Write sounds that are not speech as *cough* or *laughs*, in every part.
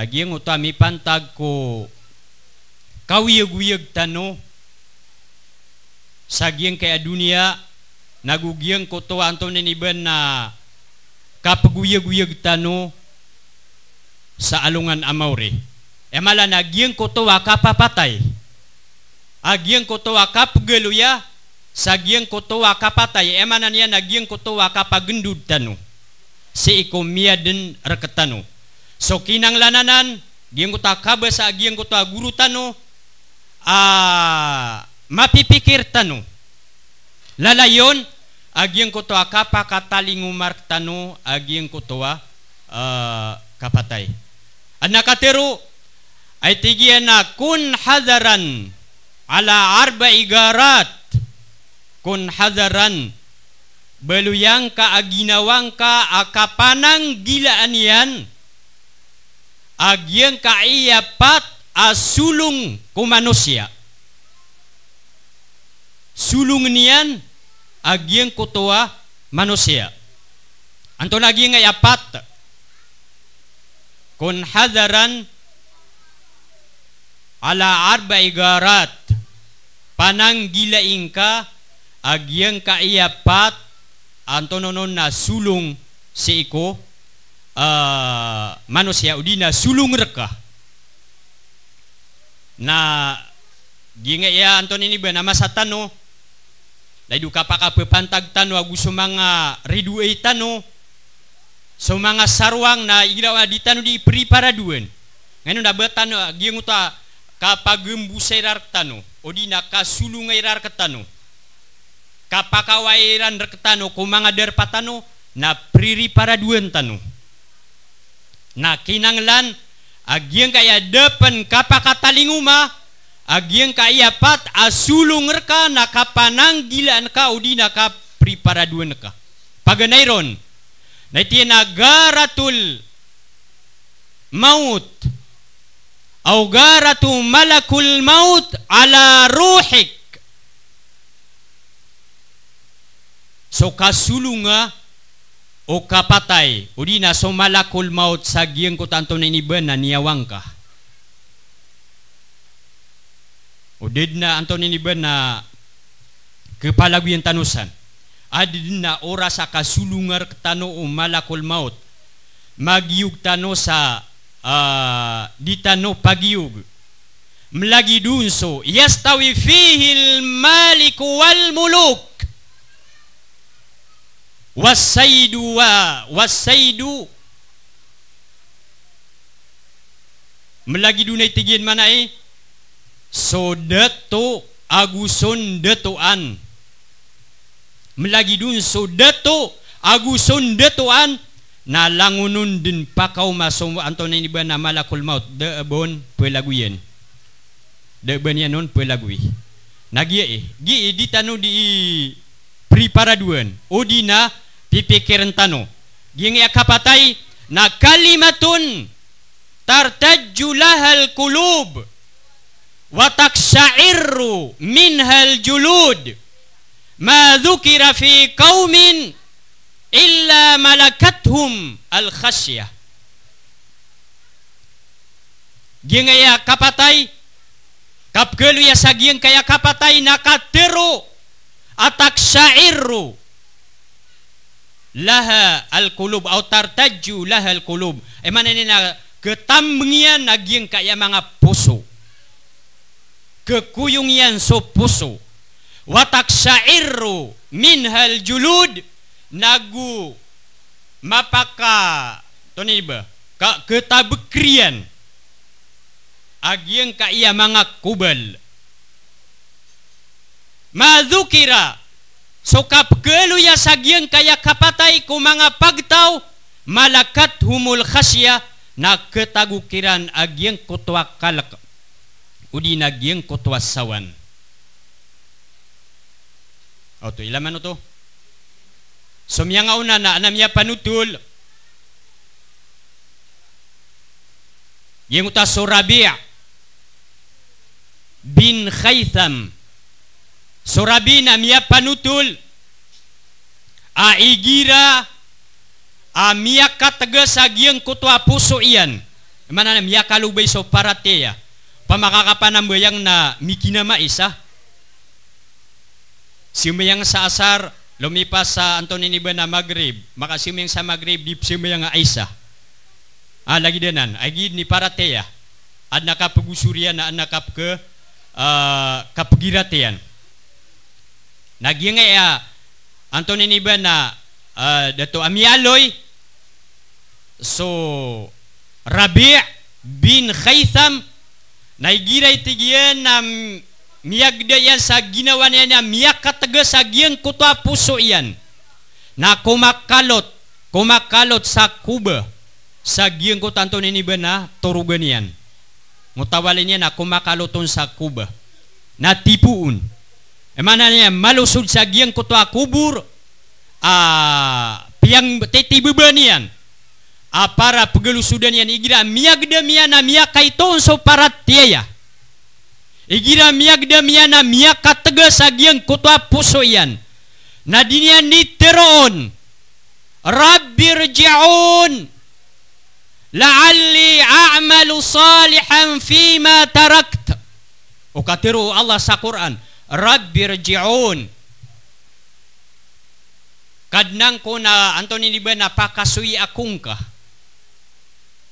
Agiyang uta mi pantag ko kawiyag-wiyag tano sa giyang kaya dunia nagugiyang ko to anto ni iban na kapaguyag-wiyag tano sa alungan amauri. E mala nagiyang ko to kapapatay. Agiyang ko to kapagaluya sa giyang ko to kapatay. E manan niya ko to kapagendud tano. Si ikumiyadin rakatano. So kinang lananan, giyang ko takaba sa agiyang ko ta guru tano, ah, mapipikir tano. Lalayon, agiyang ko to kapakatalingumar tano, agiyang ko to uh, kapatay. At nakatiro, ay tigiyan na kun hadaran ala arba igarat kun hadaran beluyang ka aginawang ka akapanang gilaan yan agyan kaiya pat asulong kumanusya. Sulung niyan agyan kutua manusia. Anto lagi nga apat. Kun hadaran ala arba igarat pananggilaing ka agyang kaiyapat anto nonon na sulong si iko Eh, manusia udina sulung rekah na ginga ya anton ini bernama satano Laidu kapaka pepantag tanu agu sumanga riduei tanu sumanga sarwang na iglawa ditanu di para duen nganu na betanu giung uta kapagembu serar tanu odina kasulung erar ketanu kapaka wairan reketanu kumanga derpatanu na priri para duen tanu na kinanglan agyang kaya depan kapakatalinguma agyang kaya pat asulung reka na kapananggilaan ka udi na kapriparaduan ka paganayron na itinagaratul maut au garatu malakul maut ala ruhik so kasulunga o kapatay, o di na sumalakul maut sa giyang ko tanto na iniban na niyawang ka. O did na anto iniban na kapalagwian tanusan. Adid na oras sa kasulungar tano o malakul maut. Magiyug tano sa uh, ah, ditano pagiyug. Mlagi dunso, yastawi fihil maliku wal muluk. wasaidu wa wasaidu melagi dunia tigin mana eh so deto agusun detoan melagi dun so deto agusun detoan na langunun din pakau masum anto ni ba na malakul maut de bon pelaguyen de ben yanon pelagui nagie eh gi di tanu di priparaduan udina pipikiran tano gingi akapatai na kalimatun tartajju lahal kulub wa taksa'irru minhal julud ma dhukira fi kaumin illa malakathum al khasyah gingi akapatai kapgelu ya sagiang kaya kapatai nakatero atak syairu laha al kulub atau tartaju laha al kulub eman eh, ini na getam naging kaya mga puso kekuyungian so puso watak syairu min hal julud nagu mapaka to ni ba ka getabekrian kaya mga kubal madukira. So kapkeluya sagyan kaya kapatay ko mga pagtaw, malakat humul khasya na ketagukiran agyang kutwa kalak. Udi nagyang kutwa sawan. O to, ilaman o to? Sumya nga una na, anam niya panutol. Yung utas so Rabia bin Khaytham Surabina miya panutul. Aigira miya katagas agyang kutwa puso iyan. Mananam miya kalubay so parateya. Pamakakapanambayang na mikinama isa. Simayang sa asar, lumipas sa Antonin Iba na Maghrib. Makasimiyang sa Maghrib, dip simayang aisa. Ah, lagi denan. Agi ni parateya. At nakapagusurian na nakap ke uh, ah, kapagiratayan. Nagyingay uh, ah, Anton niba na uh, dato amialoy so Rabi' bin Khaytham naigiray tigiyan na miyagda yan sa ginawa niya niya miyakataga sa giyan kutwa puso yan na kumakalot kumakalot sa kuba sa giyan ko tanto ni ba na turugan yan mutawalin niya na kumakaloton sa kuba na tipuun emananya malusud sa giyang kubur ah piyang tetibubanian ah para pegelusudan yan igira miana miyana miyakai tonso parat tiaya igira miyagda miyana miyakatega sa giyang kutwa puso nadinya niteron dinian ni teroon la'alli a'malu salihan fima tarakt o Allah sa Quran Rabbi raji'un. Kadnang ko na, Anton ni ba, napakasuy akong ka.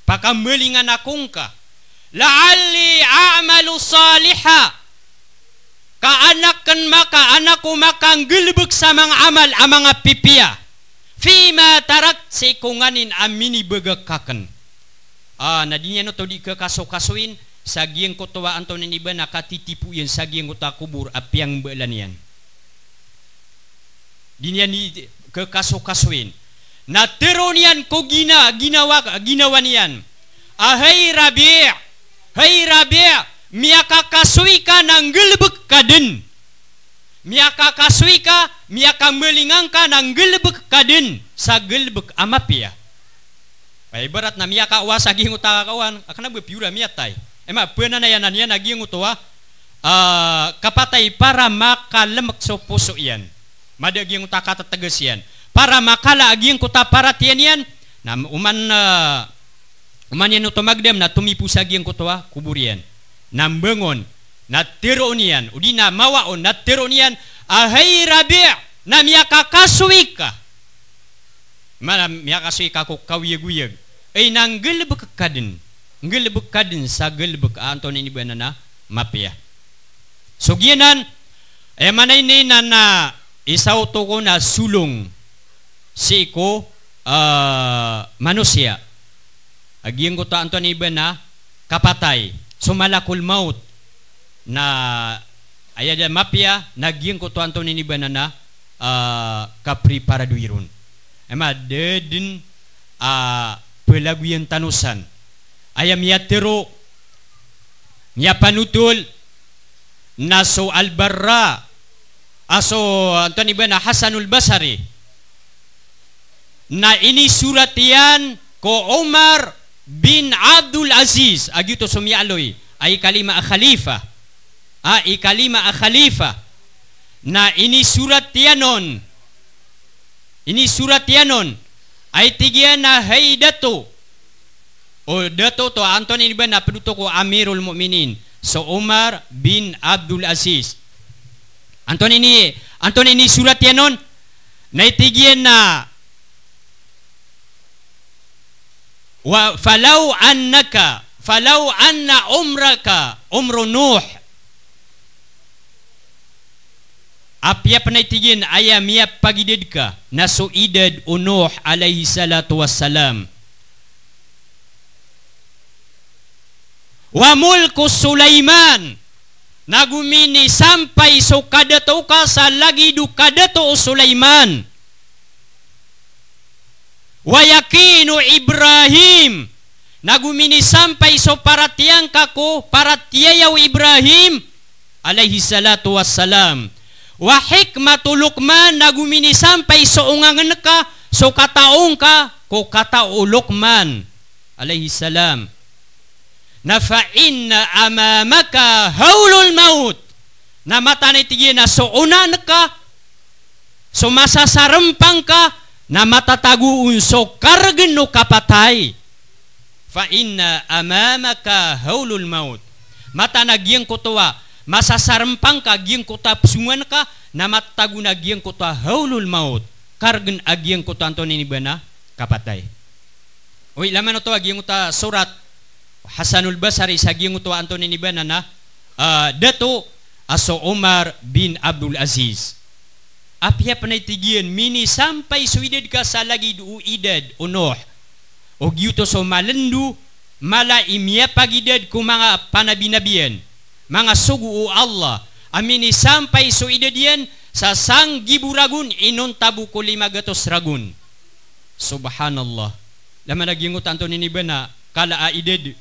Pakamulingan akong ka. La'alli a'malu saliha. Kaanak kan maka, anak ko makang gilbog sa mga amal, ang mga pipiya. Fima tarak sekunganin amini bagakakan. Ah, nadinya no to di ka kasuin sagiang kotowa anton ni iba nakatitipu yan sagiang kota kubur apiang belan yan dinian ni ke kasoin na teronian ko gina ginawa ginawan yan ahay rabi hay rabi miaka kasui ka nanggelbek kaden miaka kasui ka miaka melingang ka nanggelbek kaden sa amapia Ay barat na miaka wasagi ng utaka kawan akana ah, be piura miatay Ema puna na yanan yan aging utuwa uh, kapatay para makalamak sa puso yan. Madagyang utakatatagas yan. Para makala aging kuta para tiyan yan. Na uman uh, uman yan utumagdem na tumipus aging kutuwa kuburian. Nambangon na tiroon yan. Udi na mawaon na tiroon yan. Ahay rabi na miyakakasuwi ka. Mana miyakasuwi ka kukawiyag-wiyag. Ay nanggalabak ka din ngilbuk kadin sa gilbuk Anthony ni buena na mapia. Sugyanan, ay manay ni na na isaw to ko na sulong si ko uh, manusia. Agiyang ko ta Anthony buena kapatay. Sumalakul maut na ayada mapia nagiyang ko to Anthony ni buena na uh, ah, kapriparaduiron. Ema dedin uh, ah, pelaguyan tanusan ayam ya tiro panutul naso albarra aso antoni iba na Hasanul Basari na ini surat yan ko Omar bin Abdul Aziz agito sumialoy ay kalima a khalifa a ah, ikalima a khalifa na ini surat yanon ini surat yanon ay tigyan na haydato Oh, dia tu Anton ini benar penutup ku Amirul Mukminin. So Umar bin Abdul Aziz. Anton ini, Anton ini surat yang non naitigian na. Wa falau annaka falau anna umraka umru Nuh. Apia penaitigian ayam ia pagi dedka ided unuh alaihi salatu wassalam. wa mulku Sulaiman nagumini sampai so kadato ka sa lagidu kadato Sulaiman wa yakinu Ibrahim nagumini sampai so paratiang kako paratiyaw Ibrahim alayhi salatu wassalam wa hikmatu Luqman nagumini sampai so ungangan ka so kataong ka ko katao Luqman alayhi salam na fa'inna amamaka haulul maut na mata ni tigi na suunan ka sumasasarampang ka na matatagu unso kargen no kapatay fa'inna amamaka haulul maut mata nagyang kutuwa masasarampang ka giyang kuta psungan ka na matatagu na giyang kuta haulul maut kargen agiyang kuta anto ni bana kapatay Uy, laman na to, agiyang kuta surat Hasanul Basari sagiung utawa Antoni Nibanana uh, eh, Dato Aso Umar bin Abdul Aziz Apia penaitigian mini sampai suidad kasa lagi du idad unuh Ugyuto so malendu mala imya pagidad ku mga panabinabian mga sugu o Allah amini sampai suidad yan sa sang giburagun inon tabu ko lima gatos ragun Subhanallah laman nagingot Antoni Nibana kala aidad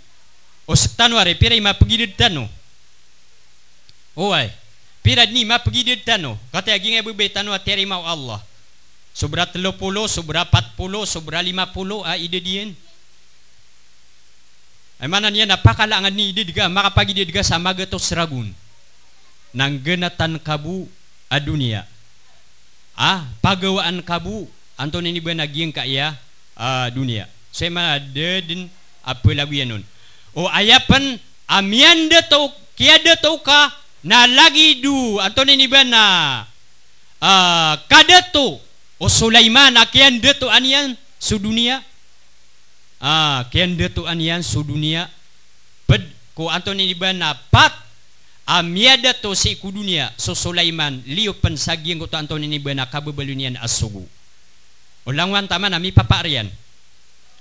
ositano are pira ima di tano owai pira ni ma di tano kata aginge bube tano ateri mau Allah sobra 30 sobra 40 sobra 50 a ide dien ay manan yan napakalangan ni ide diga dia diga sama getos ragun nang genatan kabu dunia. ah pagawaan kabu anton ini benagiyang kaya uh, dunia saya mana ada din apa lagu yan nun o ayapan amianda tau kiada tau ka na lagi du Antonini ni bana uh, tu o Sulaiman akian tu anian sudunia ah kian tu anian sudunia ped ko antoni ni bana pat amiada tu si kudunia so Sulaiman liu pensagiang ko to antoni ni bana kabebelunian asugu Ulangwan taman ami paparian.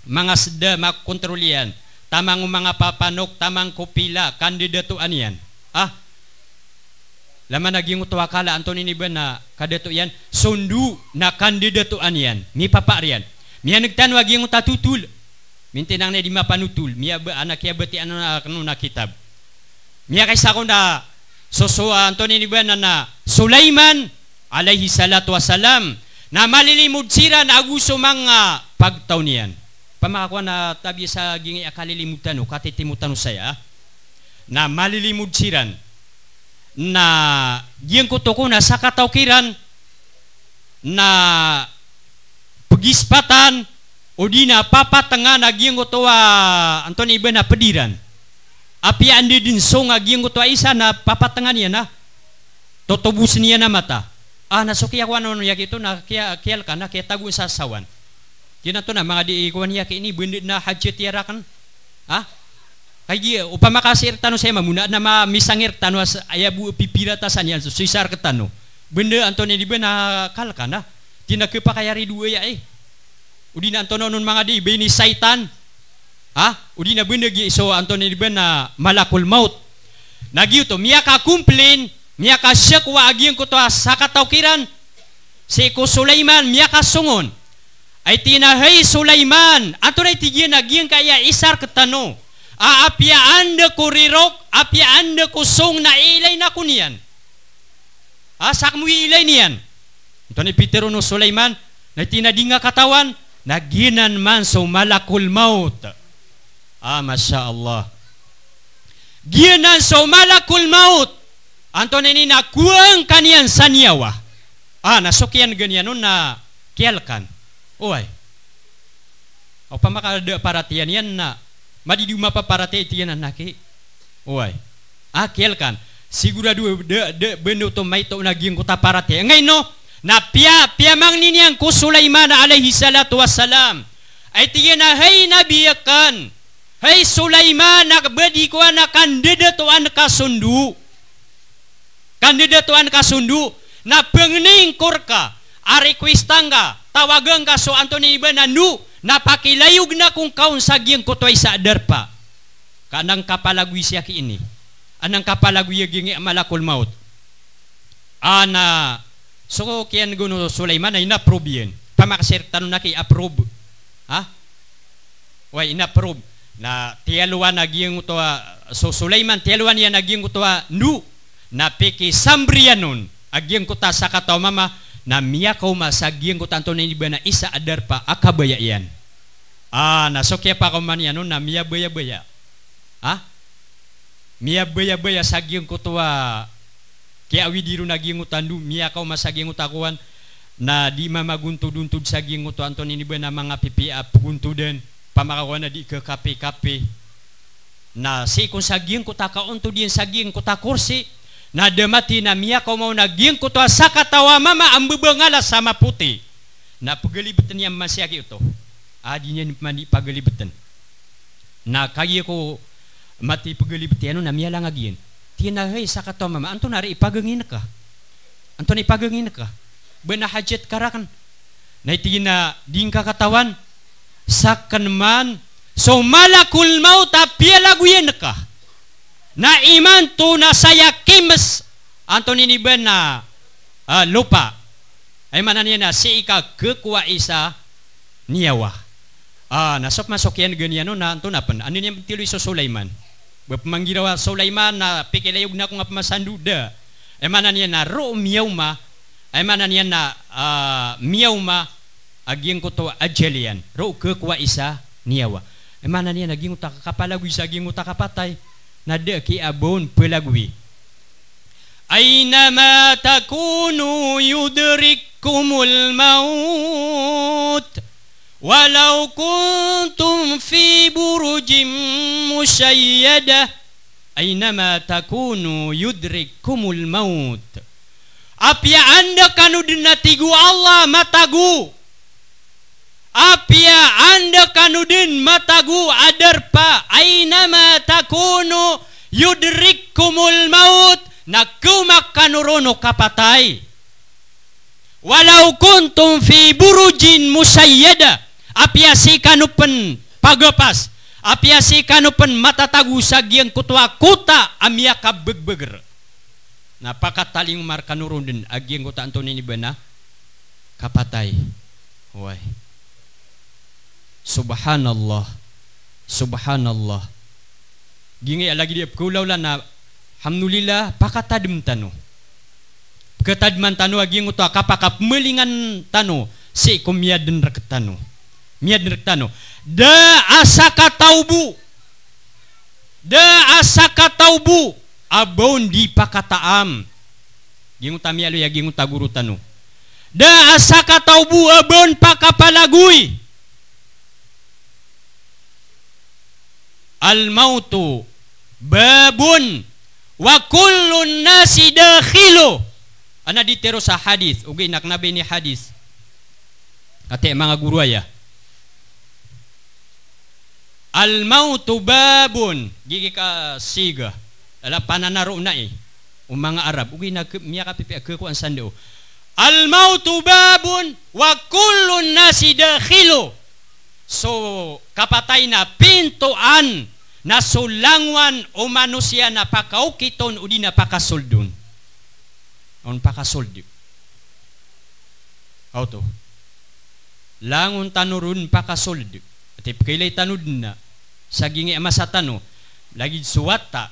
Mga seda makontrolian. Tamang mga papanok, tamang kupila, kandidatuan anian. Ah, Laman naging utuwakala, Anton iniba na kadeto yan, sundu na kandidatuan anian. mi papar yan. Miya nagtanwa yung tatutul. Mintinang na di mapanutul. Mi ba anak ya beti ano na kanu na kitab. Mi kaysa ko na susua Anton iniba na na Sulaiman alayhi salatu wasalam na malilimud sira na aguso mga pagtaw niyan pamakakuan na tabi sa gingi akalilimutan o katitimutan saya na malilimutsiran na yung kutoko na sa kataukiran na pagispatan o di na papatanga na yung kutuwa anton iba na pediran api andi din so nga yung kutuwa isa na papatanga niya na totobus niya na mata ah nasukiyakuan ano niya kito na kiyal ka na kiyatagun sa sawan Jena tu nama di ikuan eh, ini benda na haji tiara kan? Ah? Kaya upama kasir tanu saya mamuna nama misangir tanu ayah bu pipira tasan yang sisar ketanu. Benda Antoni di bena kal kan Tina kepakayari dua ya eh. Udina antono nun mangadi bini saitan. Ah? Udina benda gi so Antoni di bena malakul maut. Nagiyo to miya ka kumplin, miya ka syakwa agiang kutuas sakataukiran. Seko Sulaiman miya ka sungon. ay tinahay Sulaiman ato na itiginagin kaya isar katano aapiaan de kurirok apiaan de kusong na ilay na kunian asak mo ilay niyan ito ni Peter no Sulaiman na tinadinga katawan naginan man so malakul maut ah masya Allah ginan so malakul maut anto na nina kuang kanian sanyawa ah nasukyan ganyan no na kialkan Uai. O pamakada paratian yan na. Madiduma pa parate itiyan na naki. Uai. Akil kan. Sigurado de, de bendo to may to naging kuta parate. Ngayon no, na pia, pia mang nini ang kusulaiman alaihi salatu wassalam. Ay tiyan na hay nabiyakan. Hay Sulaiman nakbedi ko na kandidatuan kasundu. kandida Kandidatuan kasundu na pengening kurka. Ari kwistanga tawagan ka so anto ni iba na nu napakilayog na kung kaun sa kutoy sa adarpa kanang kapalagwi siya kiini anang kapalagwi gingi malakol maut ana so kian guno Sulaiman ay na-approve yan pamakasir tanong na kay approve ha way na-approve na tiyaluwa nagiyang to ah, so Sulaiman tiyaluwa niya nagiyang to ah, nu na piki sambriyanon agiyang kuta sa kataw mama na miya kau sagiang ko tanto na bana isa adar pa akabaya iyan. Ah, nasokya pa ko man yan, no? na miya baya baya. Ha? Ah? Miya baya baya sagiang ko tuwa. Kaya awidiru nagiang utandu, miya kauma sagiang utakuan na di mamaguntud-untud sagiang utuan to ini ibana mga pipia puguntudan pamakawan na di ke kape-kape. Na si kung saging ko takaon dien din sagiang kursi na demati na miya mau naging kuto sakatawa tawa mama ambebengala sama putih na pagalibetan yang masih agi uto adinya mandi pagelibetan. na kagi ko mati pagalibetan na miya lang agian tinahay mama anto nari ipagengin ka anto na ipagengin ka bena hajat karakan na itigina dingka katawan sakan man so malakul mau tapi lagu ka na tu na saya kimes antoni niniben bena uh, lupa ay eh, mananiya na si ika kekuwa isa niyawa ah nasok masok yan ganyan no na anto anu, na pan ano niya tiloy so Sulaiman Bapamanggirawa Sulaiman na pikilayog eh, na kung masanduda. Ay eh, manan na ro ah, miyaw ma. Ay manan na uh, ko to ajelian. Ro kekwa isa niyawa. Ay manan niya naging utakakapalag isa aging Nada ki abun pelagui aynama takunu yudrikkumul maut walau kuntum fi burujim musayyada aynama takunu yudrikkumul maut apia anda kanu dinatigu Allah matagu Apia anda kanudin matagu ainama takuno yudrik kumul maut nakumak kanurono kapatay. Walau kuntum fi burujin musayyada apiasi kanupen pagapas apiasi kanupen matatagu sagiang kutwa kuta amia kabegbeger. Napakataling markanurundin agiang kuta antoni ni bena kapatay. Wah subhanallah subhanallah gingi lagi dia kulau lana alhamdulillah pakatadem tanu ketadman tanu agi ngutu akapakap melingan tanu si kumiaden rek tanu miaden rek tanu da asaka taubu da asaka taubu abon di pakataam gingu tamialu ya gingu taguru tanu da asaka taubu abon pakapalagui al-mautu babun wa kullun nasi dakhilu ana ditero sa hadis ugi nak nabi ni hadis kate mga guru ya al mautu babun gigi ka siga ala pananaro na eh um arab ugi nak miya ka pipi ke kuan sando al mautu babun wa kullun nasi dakhilu So, kapatay na pintuan na sulangwan o manusia na pakaukiton o di na pakasuldun. On pakasuldi. Auto. Langon tanurun pakasuldi. At ipkailay tanud na sa gingi amasatano lagi suwata.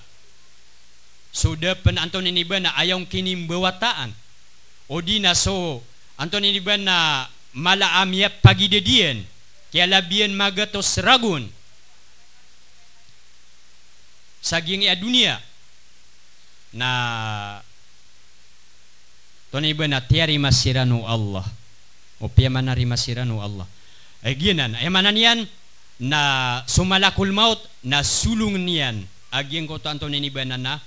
So, dapan anton iniba na ayaw kinimbawataan. O di na so, anton iniba na malaamya dedien Kialabian magatos ragun saging ya dunia na Tony ibn tiari masiranu Allah upia manari masiranu Allah aginan e emananian na sumalakul maut na sulung nian aging ko tanto ni banana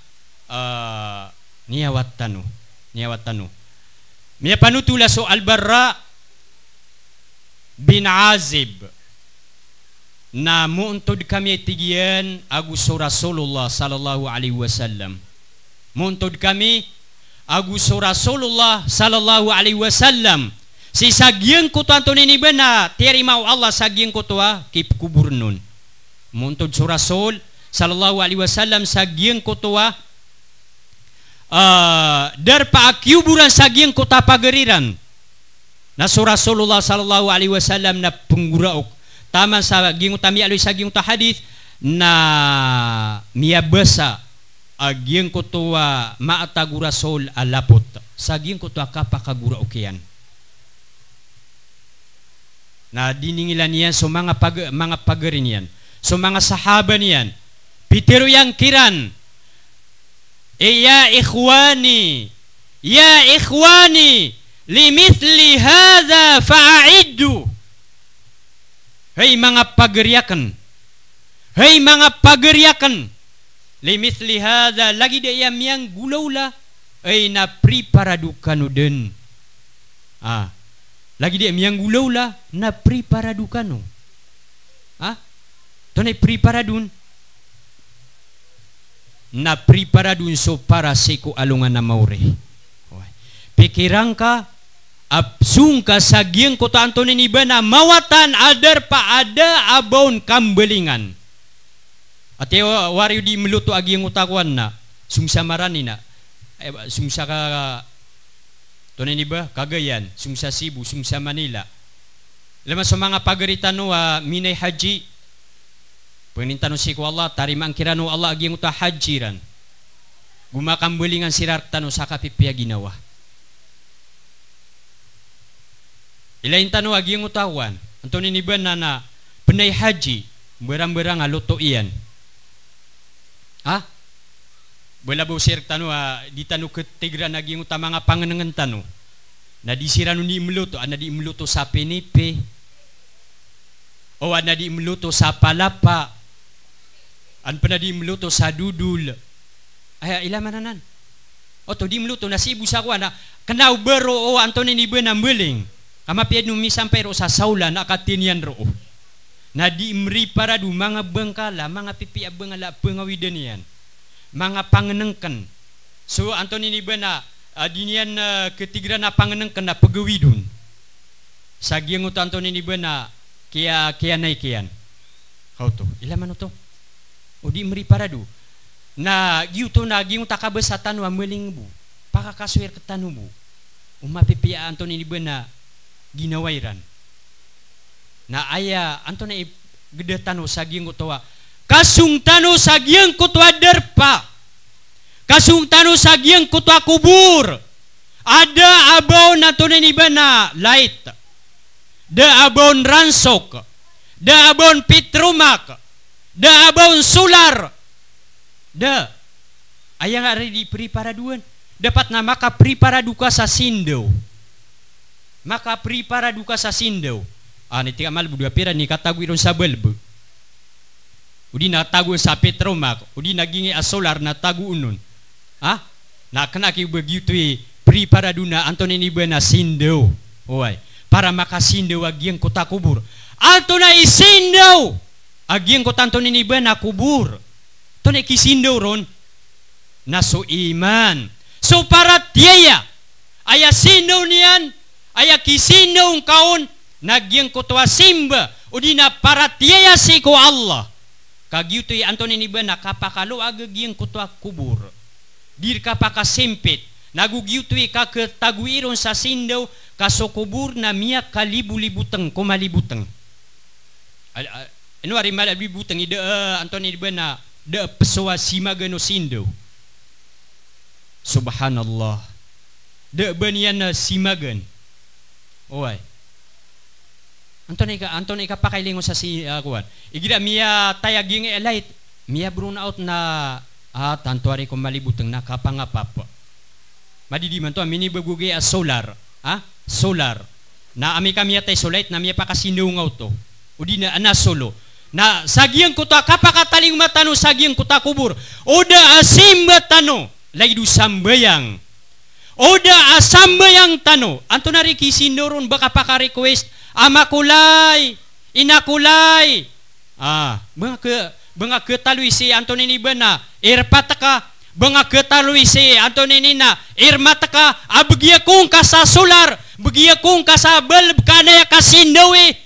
uh, niyawat tanu niyawat tanu miya panutula so albarra bin Azib na muntud kami tigian agus Rasulullah sallallahu alaihi wasallam muntud kami agus Rasulullah sallallahu alaihi wasallam si sagieng kutu antun ini bena terima Allah sagieng kutua ah, kip kubur nun muntud Rasul sallallahu alaihi wasallam sagieng kutua ah, uh, ah, darpa akiuburan sagieng kota pageriran nasu rasulullah sallallahu alaihi wasallam na pengguraok tama sa gingung tami alwi sa gingung ta hadith na miyabasa aging ko tuwa maatagura sol alapot saging ko tuwa kapakagura ukian na diningilan niyan so mga pag mga pagarin niyan so mga sahaba niyan pitiro yang kiran e ya ikhwani ya ikhwani limithli hadza fa'iddu Hei mga pageriakan Hei mga pageriakan Limithli hadza lagi dia yang gulaula ay na priparadukanudan Ah lagi dia yang gulaula na priparadukanu Ah Tonai priparadun na priparadun so para seko alungan na maure pikirang sungka sagieng kota Antoni na mawatan adar pa ada abon kambelingan ati wariu di melutu agieng utakuan na sungsa marani na eh, sungsa ka Tone niba kagayan sungsa sibu sungsa Manila lama sa mga pagaritan no minay haji Penintan si ku Allah tarima ang kirano Allah agieng uta hajiran gumakambelingan sirar tanu sa kapipya ginawa ila intanu agi ngutawan antoni ni benana penai haji berang-berang aluto ian ah bola busir tanu ah, di tanu lagi yang utama nga pangenengan tanu na di siranu ah, nah ni meluto oh, ana ah, di meluto sa penipe o ana di meluto sa palapa an pernah di meluto sa dudul ayah ila mananan o oh, to di meluto nasi busaku ana kenau bero o oh, antoni ni benam beling Ama piyad nung misan pero sa saula nakatinyan roo. Na di imri para du mga bengkala, mga pipi abengala pengawidan yan. Mga pangenengken. So anton ini bena adinian eh, uh, eh, ketiga na pangenengken na pegawidun. Sagiang uto anton ini bena kia kia naikian. Kau tu, ilaman uto. O oh, di imri para du. Na giuto na giung takabesatan wa meling bu. Pakakaswir ketanu bu. Umapipi anton ini bena Ginawairan. na aya anto na gede tanu sagiang kutoa kasung tanu sagiang kutoa derpa kasung tanu sagiang kutoa kubur ada abaw na tunay ni bana light da abon ransok da abon pitrumak da abon sular da ayang ari di priparaduan dapat nama ka priparaduka sa sindo maka para duka sasindo ani ah, tiga mal budua pira ni kata guiron sabelbu udi na tagu sa trauma udi na gingi asolar na tagu unun ah na kena ki begitu eh, pripara duna antoni ni bena sindo oi para maka sindo agiang kota kubur altona isindo agiang kota antoni ni bena kubur tone kisindo ron naso iman so para tiaya ayasindo nian aya kisinung kaun nagyang kutwa simba na para tiyayasi ko Allah kagyuto i Anton ni ba nakapakalo agagyang kutwa kubur dir kapakasimpit sempit nagugyuto anu i sa sindaw kasokubur na miya kalibu-libuteng kumalibuteng ano ari malibuteng ida uh, Anton ni ba na da pessoa simagano sindaw subhanallah da baniana simagan Uway. Antony ka Antony ka pakailingon sa si uh, ah, kuan. Igida miya tayag yung light. Miya brown out na at ah, tantuari ko malibuteng na kapangapap. Madidi man to ah, mini bagugi a ah, solar, ha? Solar. Na ami kami tay solait na miya pakasinungaw to. Udi na ana solo. Na sagiang kuta kapakataling matano sagiang kuta kubur. Uda asim matano. Lagi du sambayang Oda yang tanu. Anto nariki sindoron baka paka request ama kulay, ina kulay. Ah, mga ke mga ketalui si Antoni ni bena irpataka mga ketalui si Antoni nina irmataka abgya ah, kung kasasular, bagya kung kasabel kanaya kasindawi.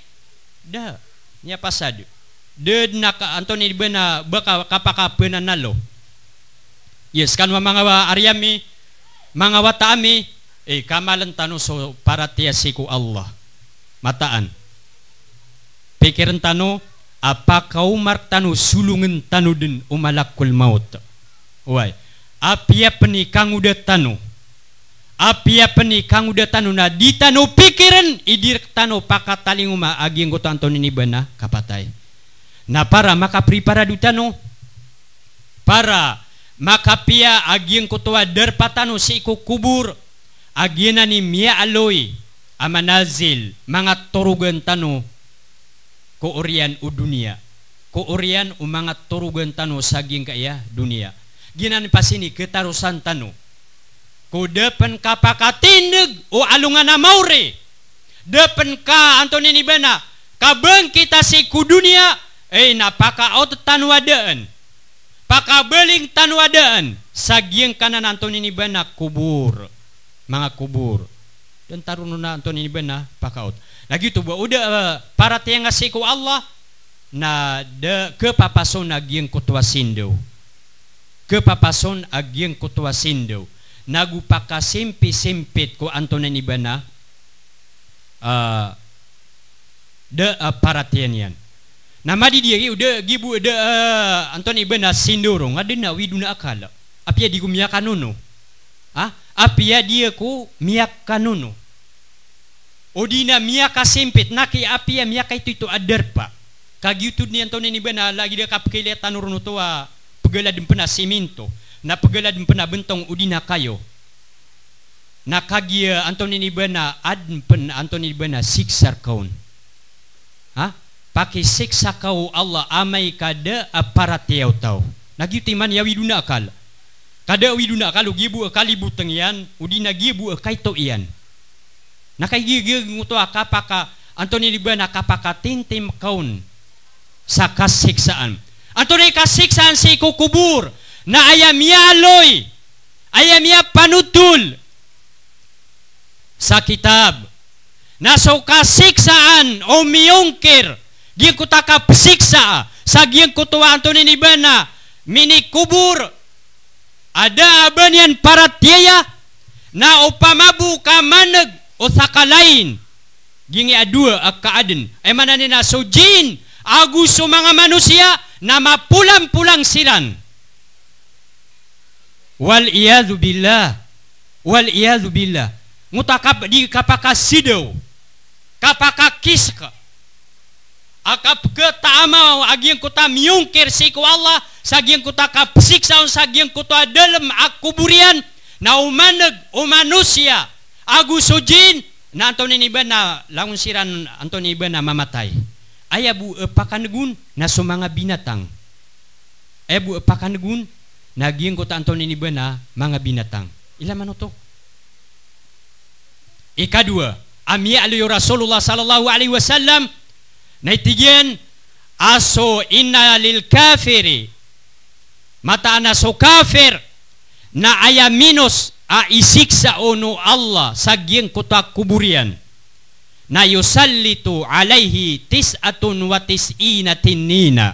Da, nya pasad. Ded na ka Antoni ni bena baka kapaka penanalo. Yes, kan mga ariami mga wataami eh kamalan tanu so para tiasiku Allah mataan pikiran tanu apa kau mark tano sulungan tano din umalakul maut way apia peni kang udah tano apia peni kang udah tano na di tano pikiran idir tanu pakataling uma agi yang goto antoni nibana kapatay na para maka pripara dutano para maka pia aging kutua derpatano si kubur agina ni mia aloy amanazil mga turugan tano ko orian u dunia ko u mga turugan tano saging kaya dunia ginan pasini ketarusan tano ko depen ka pakatindig o alungan na maure depen ka antonini Ibana kabeng kita si ku dunia eh napaka out tanwadaan pakabeling tanwadaan saging kanan anton ini bana kubur mga kubur dan tarununa anton ini bana pakaut lagi itu buat udah eh, para tiang ngasih ku Allah na de ke papason agiang kutwa sindo ke papason agiang kutwa sindo nagu pakasimpi simpit ku anton ini bana uh, eh, de uh, para tiang Nama di diri udah gibu udah uh, Anton ibn ada ngadena widuna akala. Apia di kumia kanuno. Ah, apia dia ku miak kanuno. Odina oh, miak sempit naki apia miak itu itu aderpa. Kagiutud ni Anton ini lagi dia kapkilatan urunutua ah, pegelad pena siminto na pegelad bentong udina oh, kayo. Nakagia Anton ini bena ad pen Anton ini bena siksar kaun. Ah, pakai siksa kau Allah amai kada aparat tiau tau nagi timan ya widuna kal kada widuna kalau gibu kali buteng udi udina kaito ian nakai gigi ngutu akapaka Antoni dibana kapaka tintim kaun saka siksaan Antoni kasiksaan si ku kubur na ayam ya loy ayam ya panutul sa kitab na so kasiksaan o dia kutaka besiksa sagiang kutua antuni ni bana mini kubur ada abanian para tiaya na upamabu kamaneg usaka lain gingi adua akaaden emana nina na sujin aguso mga manusia nama pulang pulang siran wal iyadu billah wal iyadu billah ngutakap di kapaka sido kapaka kiska akapketama agian kuta miungkir siku Allah sagiang kuta saun sagiang kuta dalam akuburian na umaneg umanusia agu sujin na Antoni iba na laun siran Antoni iba na mamatay ay abu epakanegun na sumanga binatang ay abu epakanegun na agiang kuta Antoni iba na mga binatang ilan man to ikadua amia aliyo Rasulullah sallallahu alaihi wasallam Naitigen aso ina lil kafiri mata anaso kafir na ayaminos minus a isiksa onu Allah sagyeng kutak kuburian na yusallitu alaihi tis'atun wa tis'ina tinnina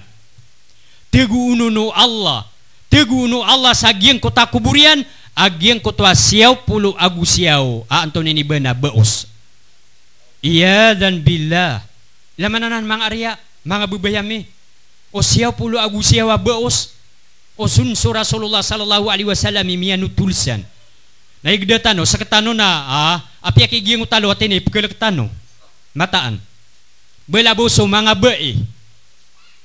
tegununu Allah tegunu Allah sagyeng kutak kuburian agyeng kutwa siaw pulu agusiaw a antonini bena beus iya dan billah lamananan mang arya, mga bubayami, o oh, siya pulo agu siya wabaos, o oh, sunso Rasulullah sallallahu alaihi wasallam imiyanu tulsan. Naigdatano, sa katano na, ah, api akigiyang utalo ini eh, pagkalagtano, mataan. Balabuso mga bae.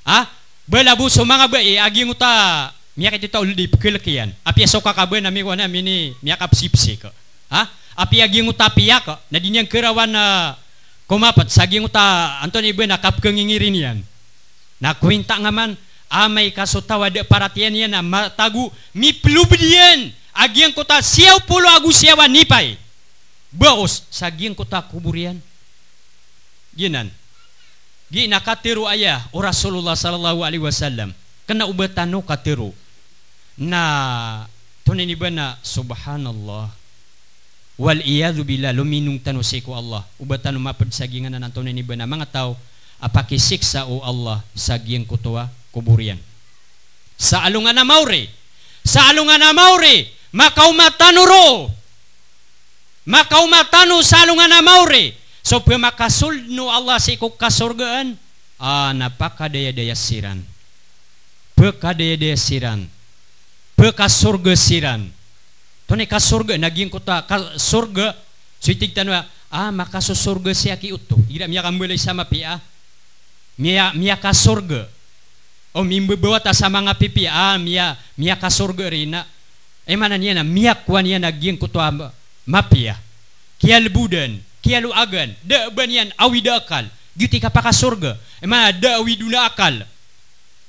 Ah, balabuso mga bae, eh, agiyang uta, miya kita tao di pagkalakian. Api aso ka na miwa na mini, miya kapsipsi ko. Ah, api agiyang utapiya ko, na dinyang kerawan na, eh, Kumapat, saging uta, Antoni ibu nakap kengingirin yan. Nakuinta nga man, amay kasutawa de paratian yan, matagu, mi plubdian, agiang kota siyaw pulo agu siyawan nipay. Baos, saging kota kuburian. Ginan. Gi nakatiru ayah, o Rasulullah sallallahu alaihi wasallam, kena ubatano katiru. Na, tunin iba na, subhanallah, wal iyadzu billah luminung tanusiku Allah ubatan mapad sagingan nanto ni bana mangatao apaki siksa o oh Allah sagiang kutua kuburian sa alungan na mauri sa alungan na mauri makaw matanuro makau matano sa alungan na mauri so pamakasulno Allah sa iko kasurgaan ah napakadaya-daya siran pekadaya-daya siran pekasurga siran Tunay ka surga, naging ko ta, ka surga. So itigtan ah, ah makasosurga siya ki uto. Ira miya kamulay sama pia, ah. Miya, miya ka surga. O oh, bawa ta sama mga pipi, ah, miya, miya ka surga rina. na. E eh, manan niya na, miya kwa niya naging ko ta mapia. Ah. Kialbudan, kialuagan, daaban yan, awida akal. Giti ka pa eh, ka surga. E manan, akal.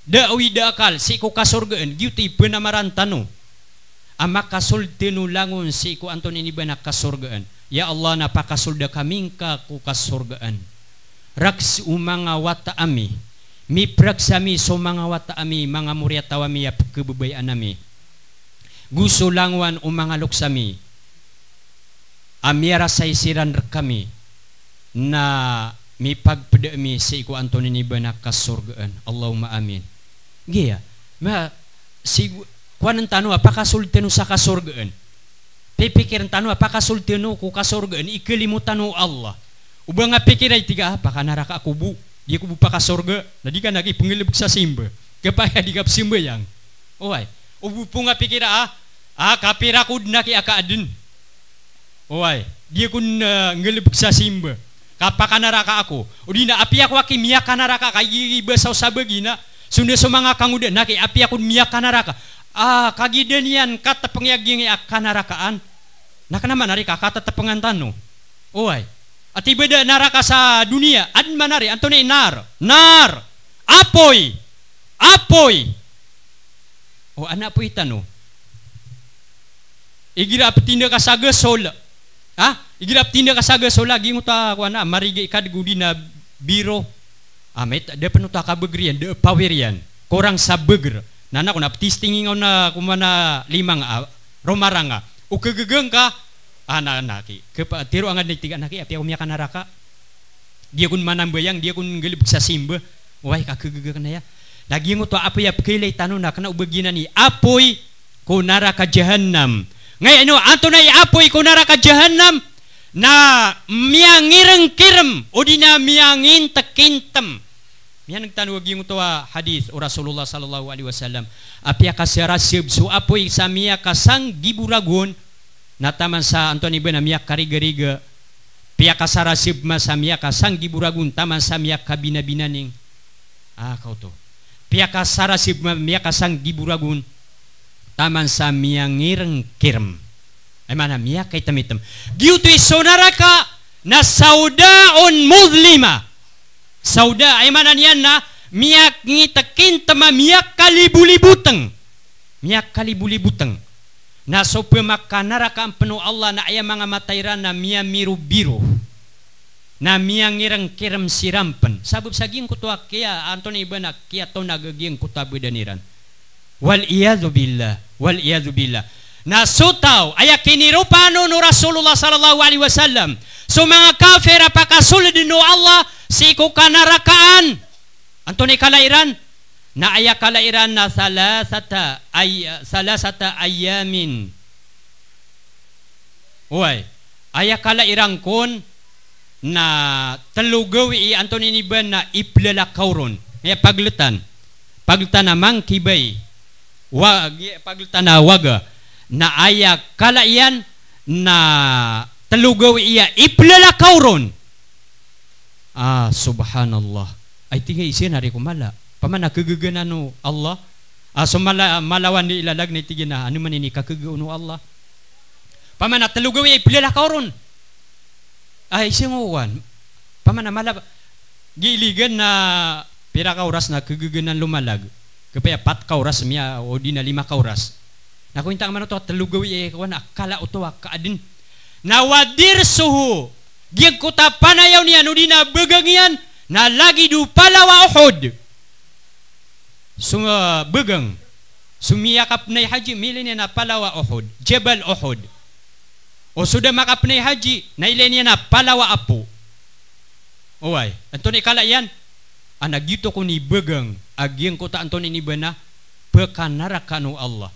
Daawida akal, si ko ka surgaan, giti penamaran tanong. Ama kasultinu langun si ku anton ini bana kasurgaan. Ya Allah napakasulda kamingka ku kasurgaan. Raks umanga wata ami. Mi praksami so mga wata ami mga muryatawami ya kebebayaan ami. Gusto langwan umanga luksami. Amiara isiran kami na mi pagpedami si ku anton ini bana kasurgaan. Allahumma amin. Gia, ya? ma si kuanan tanu apakah sultenu saka surgaan pipikiran tanu apakah sultenu ku ka surgaan ikelimutanu Allah ubah nga pikir tiga apa ah, kanaraka aku kubu dia kubu paka surga jadi nah, kan lagi pengilip sa simba kepaya *laughs* digap simba yang oi ubu punga pikir ah ah kapira ku dna ki aka adin oi dia kun uh, ngelip sa simba kapaka naraka aku udina api aku aki mia kana raka kai basau sabagina sunde sumanga kang udah naki api aku mia kanaraka ah kagidenian kata pengyagingi akan narakaan nah kenapa nari kakak tetap pengantanu uai ati beda naraka sa dunia ad manari antoni nar nar apoi apoi oh anak puitanu igira petinda kasaga sol ah igira petinda kasaga sol lagi nguta ku anak mari ge ikad gudina biro amit ah, ada kabegrian de pawirian korang sabeger nana kuna tistingin na kumana limang a ah, romaranga ukegegeng ka anak-anaki ah, kepatiru angan di tiga naki api umya kanaraka dia kun manam bayang dia kun gelib sa simbe wai ka kegegeng ya lagi to apa ya kele tanu na kana ubegina ni apui ku naraka jahannam ngai no anto na apui ku naraka jahannam na miangireng kirem udina miangin tekintem Mian tanwagi ngutawa hadis Rasulullah sallallahu alaihi wasallam. Api akasya rasib su apoi samia kasang na taman sa Antoni ben amia kariga-riga. Pia kasarasib ma samia kasang diburagun? taman samia kabina-binaning. Ah kau tu. Pia kasarasib ma mia kasang diburagun? taman samia ngireng kirm. Ay eh, mana mia kay tamitam. Giutu sonaraka na saudaon muzlima sauda aimanan yanna miak ngitekin tema miak kali buli buteng miak kali buli buteng na sope makana rakam penuh Allah na aya mga na mia miru biru na mia kirim kiram sirampen sabub saging kutua kia Antoni ibana kia to nagaging kutabu daniran wal iyadu billah wal iyadu billah na ayak kini rupa no Rasulullah sallallahu alaihi wasallam so mga kafir apakasulid no Allah Siku kanarakaan. Antuni kalairan. Naaya kalairan na salasata ay salasata ayamin. Uy, aya kalairan kun na telugaw i antuni ni ben na iblalakaw ron. Ngaya paglutan. Paglutan na mangkibay. Wag, paglutan na waga. Na aya kalairan na telugaw iya iblalakaw ron Ah, subhanallah. Ay tinga isin hari mala. Pamana kagagana no Allah. Ah, so mala, malawan ni ilalag na itigina. Ano man ini kakagano Allah. Pamana talugawi ay pilala kauron. Ay isin uwan. Pamana mala. Giligan na pira ka na kagaganan lumalag. Kapaya pat ka oras miya o di na lima ka oras. Nakuinta ka man ito, talugawi ay kawan akala o to ah, kaadin. Nawadir suhu Giang kota panayaw niya nudina begangian na lagi du palawa Uhud. Suma begang. Sumiyakap na haji milenya na palawa Uhud. Jebal Uhud. O sudah makapnay haji na ilenya na palawa apu, Oway, gitu Antoni ni kala yan. Anak gitu ko ni begang agyang kota anto ni bana pekanaraka no Allah.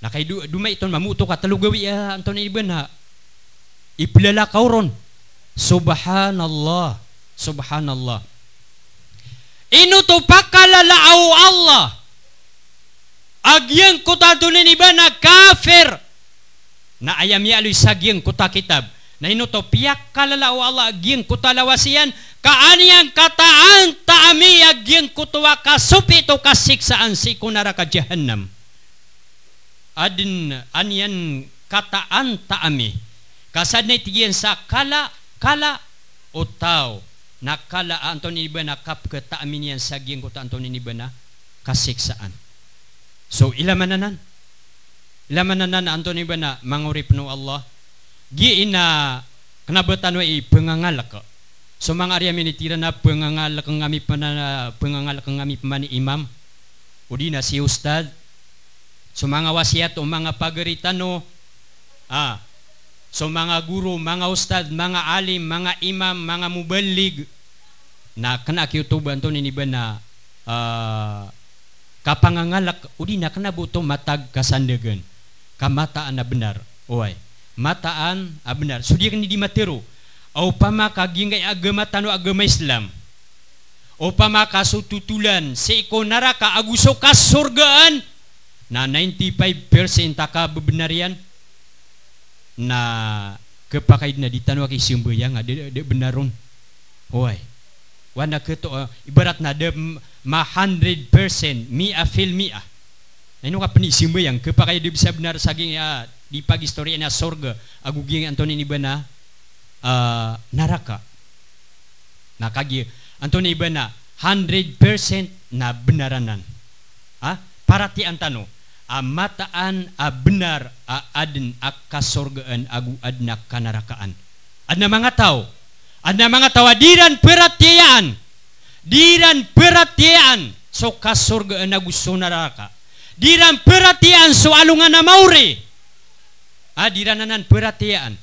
Nakay dumay iton mamuto ka talugawi uh, anto ni bana. Ipilala kauron. ron Subhanallah, subhanallah. Inutupakala la'au Allah. Agyang kutatunin iba na kafir. Na ayam yalu sagyang kuta kitab. Na inutupiak kalalao Allah agyang kutalawasian. Kaaniyang kataan taami agyang kutuwa kasupito kasiksaan si kunara ka jahannam. Adin anyan kataan taami. Kasad na sa kala kala utaw nakala anton iba na ah, kapka taamin yan sa giyang ko anton iba na kasiksaan. So ilaman na nan. Ilaman na nan anton iba na mangurip no Allah. Giin na kanabatan wa ipengangal ko. So mga arya minitira na pengangal kang kami panana pengangal kang kami man imam. Udi na si ustad. So mga wasiat o mga pagaritan no ah So mga guru, mga ustad, mga alim, mga imam, mga mubalig, na kana kiutuban to niniba na uh, kapangangalak, udi na kana buto matag kasandagan. Kamataan na benar. Uway. Mataan na benar. So di di matero. O pamakagingay agama tano agama Islam. O pamakasututulan sa iko naraka aguso kasurgaan na 95% taka bebenarian na kepakai na ditan waki simbayang ada ada benarong oi wana keto eh, ibarat na de ma 100% mi'a fil mi'a Nino nah, ka pani simbayang kepakai de bisa benar saking ya di pagi story na sorga geng antoni ni bana uh, eh, naraka nakagi antoni bana 100% na benaranan ah parati antano amataan a a aden akka agu adna kanarakaan adna mangatau adna mangatau diran peratiaan diran perhatian so kasorgaan agu sonaraka diran perhatian so alungan na maure adirananan peratiaan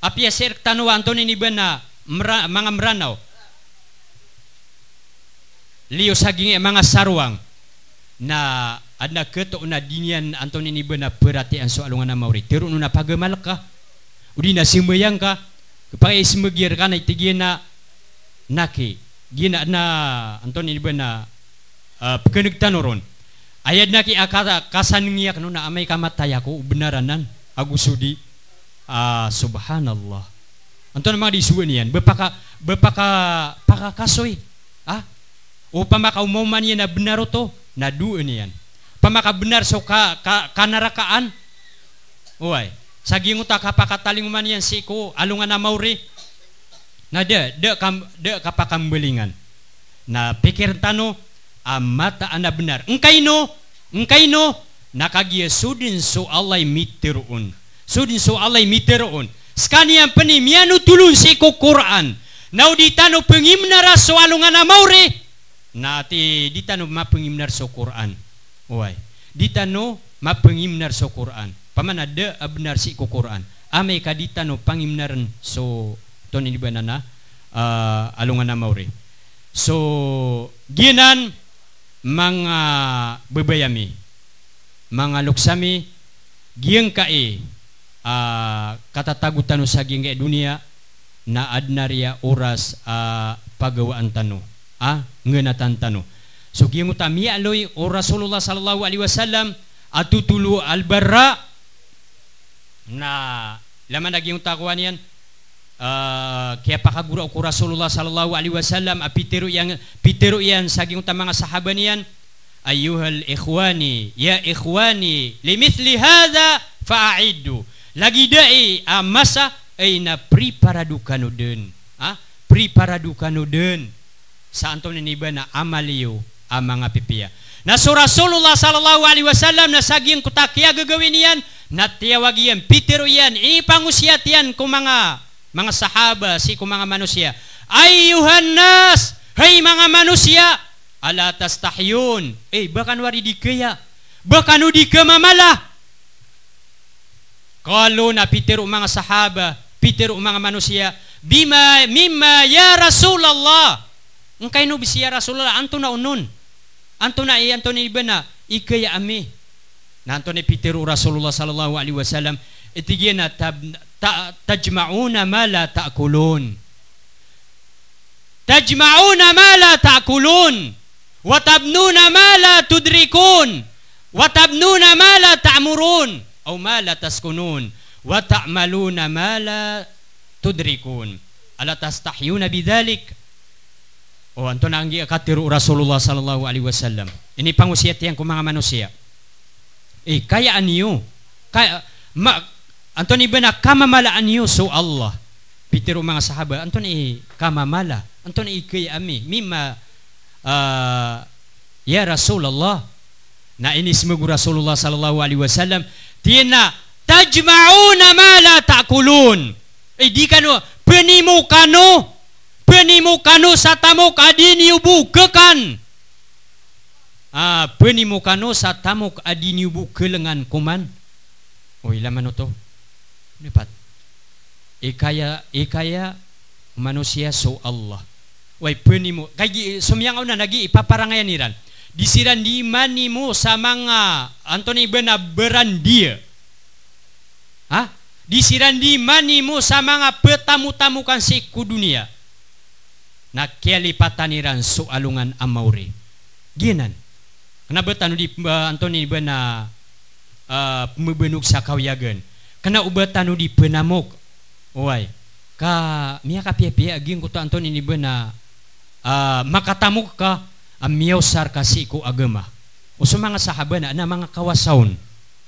apia ser tanwa antoni ni bena mra, mga mranao liyo saging e mga saruang na adna ketokna dinian anton ini bena perhati an soalungan mauri terun una pagamal ka udina simbayang ka kepai simegir kana itigena naki gina na anton ini bena uh, eh, pekenik tanoron ayat naki akata kasan ngiak nuna amai benaranan agusudi uh, ah, subhanallah anton ma di suwenian bepaka bepaka paka kasoi ah upama kau mau mania na to na duenian mamaka benar so ka, ka kanarakaan uway saging ta kapakataling man yan siko alungan na mauri na de de kam de kapakambelingan na pikir tano amata ana benar engkay no engkay no sudin so Allah mitirun sudin so Allah mitirun skanian peni mianu tulun si Quran nau ditano pengimnara so alungan na mauri na ti ditano mapengimnar so Quran Uway. Ditano mapangimnar sa so Quran. Paman ada abnar si ko Quran. Amay ka ditano pangimnaran so ton ini ba na uh, alungan na mauri. So ginan mga bebayami mga luksami giyang kae uh, ah, katatagutan sa giyang dunia na adnarya oras uh, ah, pagawaan tanu ah ngenatan tanu Sugiyang utami aloy o oh, Rasulullah sallallahu alaihi wasallam atutulu albarra na laman naging takuan yan uh, kaya pakagura ko Rasulullah sallallahu alaihi wasallam apitero ah, yang pitero yan sa giyang mga sahaba niyan ayuhal ikhwani ya ikhwani limithli hadha fa'aidu lagi dai amasa ah, ay na preparado kanudan ha ah, preparado kanudan sa anton ni na amaliyo amang apipia nasu rasulullah sallallahu alaihi wasallam nasaging kutakia gagawinian natiyawagian pitiruyan ipangusiatian ku mga mga sahaba si ku mga manusia ayuhan nas hey mga manusia ala tastahyun eh bakan wari dikaya bakan udi mamala kalau na pitiru mga sahaba pitiru mga manusia bima mima ya rasulullah engkay no bisiya rasulullah anto na unun antona i antuni bena ya ami na antuni pitiru rasulullah sallallahu alaihi wasallam itigena tab ta, tajma'una ma la ta'kulun tajma'una ma la ta'kulun wa tabnuna ma la tudrikun wa tabnuna ma la ta'murun au ma la taskunun wa ta'maluna ma la tudrikun ala tastahyuna bidhalik Oh, anto nanggi akatiru Rasulullah sallallahu alaihi wasallam. Ini pangusiyat yang ku mga manusia. Eh, kaya aniyo Kaya, ma, anto ni bana kamamalaan niyo so Allah. pitiru mga sahaba, anto ni kamamala. Anto ni kaya ami. Mima, uh, ya Rasulullah. Na ini semua Rasulullah sallallahu alaihi wasallam. Tina, tajma'una ma ta'kulun. Eh, di penimu kanu benimu kanu satamu kadiniubu kekan ah benimu kanu satamu kadiniubu kelengan kuman oh ila manuto nepat ikaya ikaya manusia so Allah wai benimu kagi semyang auna lagi paparangaya niran. disiran di manimu sama nga Antoni bena berandia ah? disiran di manimu sama nga petamu-tamukan siku dunia na kialipatan iran sualungan amauri. Ginan. Kena ba tanu di ba eh, Antoni ba na uh, eh, mebenuk sakawiagan. Kana uba tanu di penamok. Uway. Ka miya ka piya pia aging kuto Antoni ni ba na uh, eh, makatamok ka amiyaw sarkasi ko agama. O sa mga sahabana, na mga kawasaon.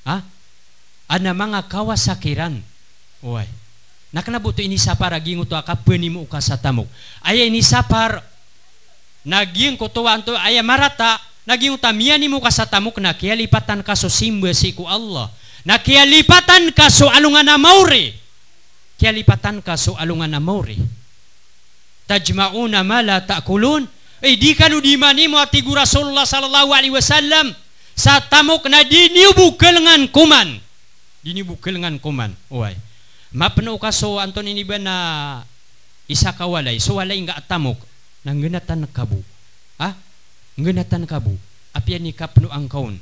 Ha? Ana mga kawasakiran. Uway nakanabuto ini sapar aging uto aka penimu uka satamuk aya ini sapar naging kotowa anto aya marata naging utamia ni muka satamuk na kialipatan kaso simbesi ku Allah na kialipatan kaso alungan na mauri kialipatan kaso alungan na mauri tajmauna mala la takulun eh di kanu di mo atigu Rasulullah sallallahu alaihi wasallam satamuk na diniubukel ngan kuman diniubukel ngan kuman uai oh, mapno ka so anton ini ba ah, na isa ka walay so walay nga atamok nang ngenatan kabu ha ngenatan kabu apian ni kapno ang kaun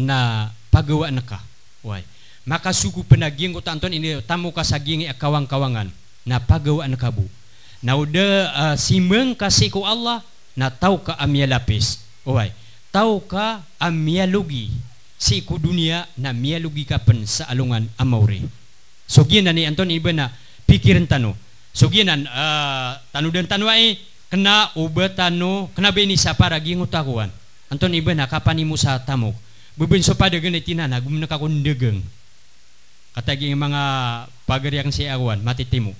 na pagawa na ka why maka suku penaging ko tanton ini tamu ka sa gingi kawang-kawangan na pagawa na kabu na uda uh, simeng kasih ko Allah na tau ka amia lapis why tau ka amia lugi si ku dunia na mia lugi ka pen sa amauri suginani anton ibena pikiran tanu suginan uh, eh, tanu dan tanu ai kena uba tanu kena beni siapa ragi ngutahuan anton ibena kapani musa tamu beben sopa degen tinana gumna kakun degeng kata gini mga pagariang si awan mati timu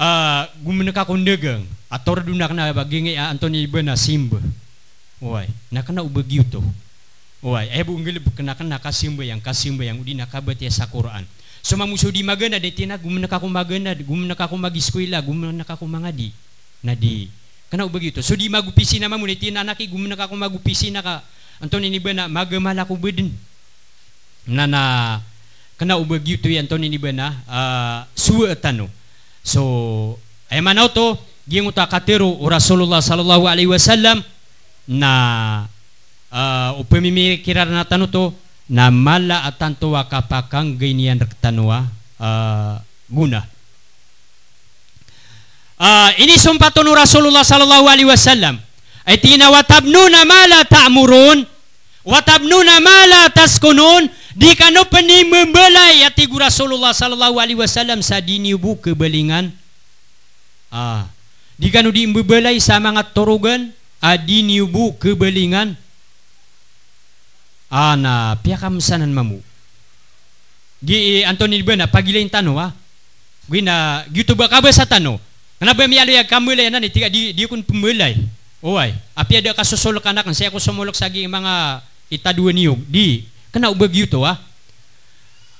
uh, gumna kakun degeng ator duna kena bagi uh, anton ibena simbe Wai, nakana ube gitu. Wai, eh bu ngelib kena kena kasimba yang kasimba yang udina kabat ya sakuran So magana di tinag gumana ka kung magana gumana ka kung mag-eskwela gumana ka mga di na di kana ubag ito so di magupisi naman muna tinanaki gumana ka kung magupisi na ka anton ni ba na magamala ko bedin na na kana ubag ito yan anton ni ba na uh, suwa tano so ay manaw to ginguta katero Rasulullah sallallahu alaihi wasallam na uh, ah, upamimikira na tano to na mala atanto wakapakang gainian rektanwa uh, eh, guna uh, ini sumpah tunu Rasulullah sallallahu alaihi wasallam ay tinawatabnuna mala ta'murun watabnuna mala taskunun di kanu peni membelai hati Rasulullah sallallahu alaihi wasallam sa dini bu kebelingan ah uh, di kanu di membelai sa mga turugan adini bu kebelingan ana piakam sanan mamu gi eh, antoni bena pagilain tano wa ah. gina gitu bakaba satano kenapa mi alu kamule kamu le nani ah, tiga di di kun pemulai oi oh, api ada kasusulok anak kan? saya ko somolok sagi mga ah, itadua niyog oh. di kena ubag yuto wa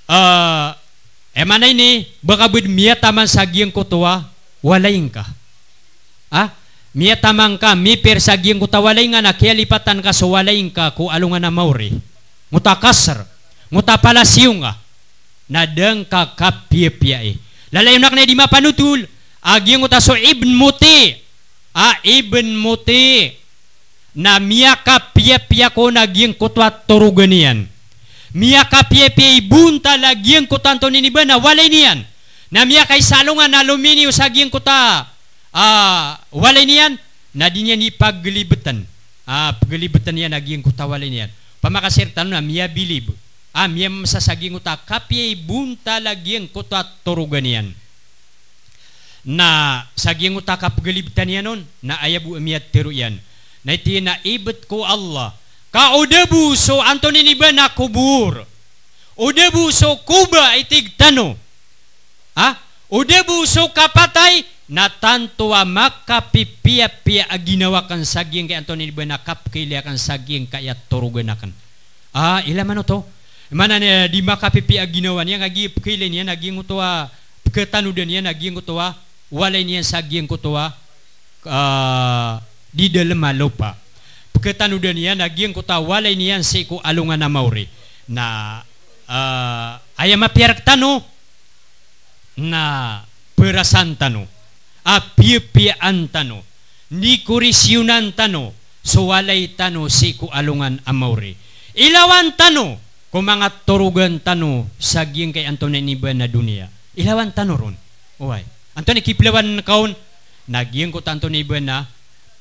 uh, emana ini bakabud miya taman sagi yang kotoa walain ka ah Mia tamang ka, mi persagyang kutawalay nga na kialipatan ka suwalay ka ku alungan na mauri. Nguta kasar, nguta palasyo nga, nadang ka kapiyapiyay. Lalayon na di mapanutul, agyang nguta so ibn muti, a ibn muti, na miya kapiyapiyay ko nagyang kutwa turugan niyan. Miya kapiyapiyay bunta lagyang kutanto niniba na walay niyan. Na miya kay salungan na luminiw sa agyang kuta ah wala nadinya ni paglibetan ah paglibetan niya naging kutawala niyan pamakasir tanong na miya bilib ah miya masasaging uta kapye bunta laging kuta turugan na saging uta kapaglibetan yan nun na ayabu miya teru yan na iti ya na ibet ko Allah ka so antoni ni ba na kubur so kuba itig tanu, ah udebu so kapatay natantua makapipia-pia aginawakan saging kay Antonio banakap kiliakan saging kaya turuganakan ah ila man to mana ni di makapipia aginawan yang agi kilin yan naging utua ketanudan yan naging utua walay niya saging kutua uh, ah, di dalam lupa ketanudan yan naging kutua walay niya si ku alungan na mauri na uh, ayam tanu na apiupian tano, nikurisyunan tano, suwalay tano siku alungan amauri. Ilawan tano, kumangat turugan tano saging giyang kay Antonio Niba na dunia. Ilawan tano ron. Uway. Antonio kiplawan na kaon, nagiyang ko tanto Niba ah. na,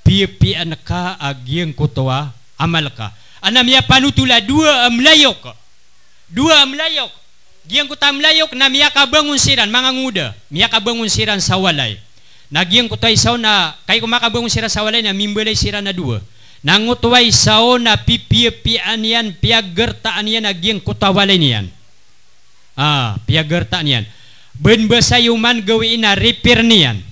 piupian ka agiyang ko toa, amal ka. Anamya panutula dua amlayok. Dua amlayok. Giyang ko tamlayok na miya kabangun siran, mga nguda. Miya kabangun siran sa walay Nagyang kutay sao na, kay kumakabong sira sa walay na mimbulay sira na duwa. Nangutway sao na pipipian yan, piagertaan yan, nagyang kutawalay niyan. Ah, piagertaan yan. Benbasa yuman gawin na repair niyan.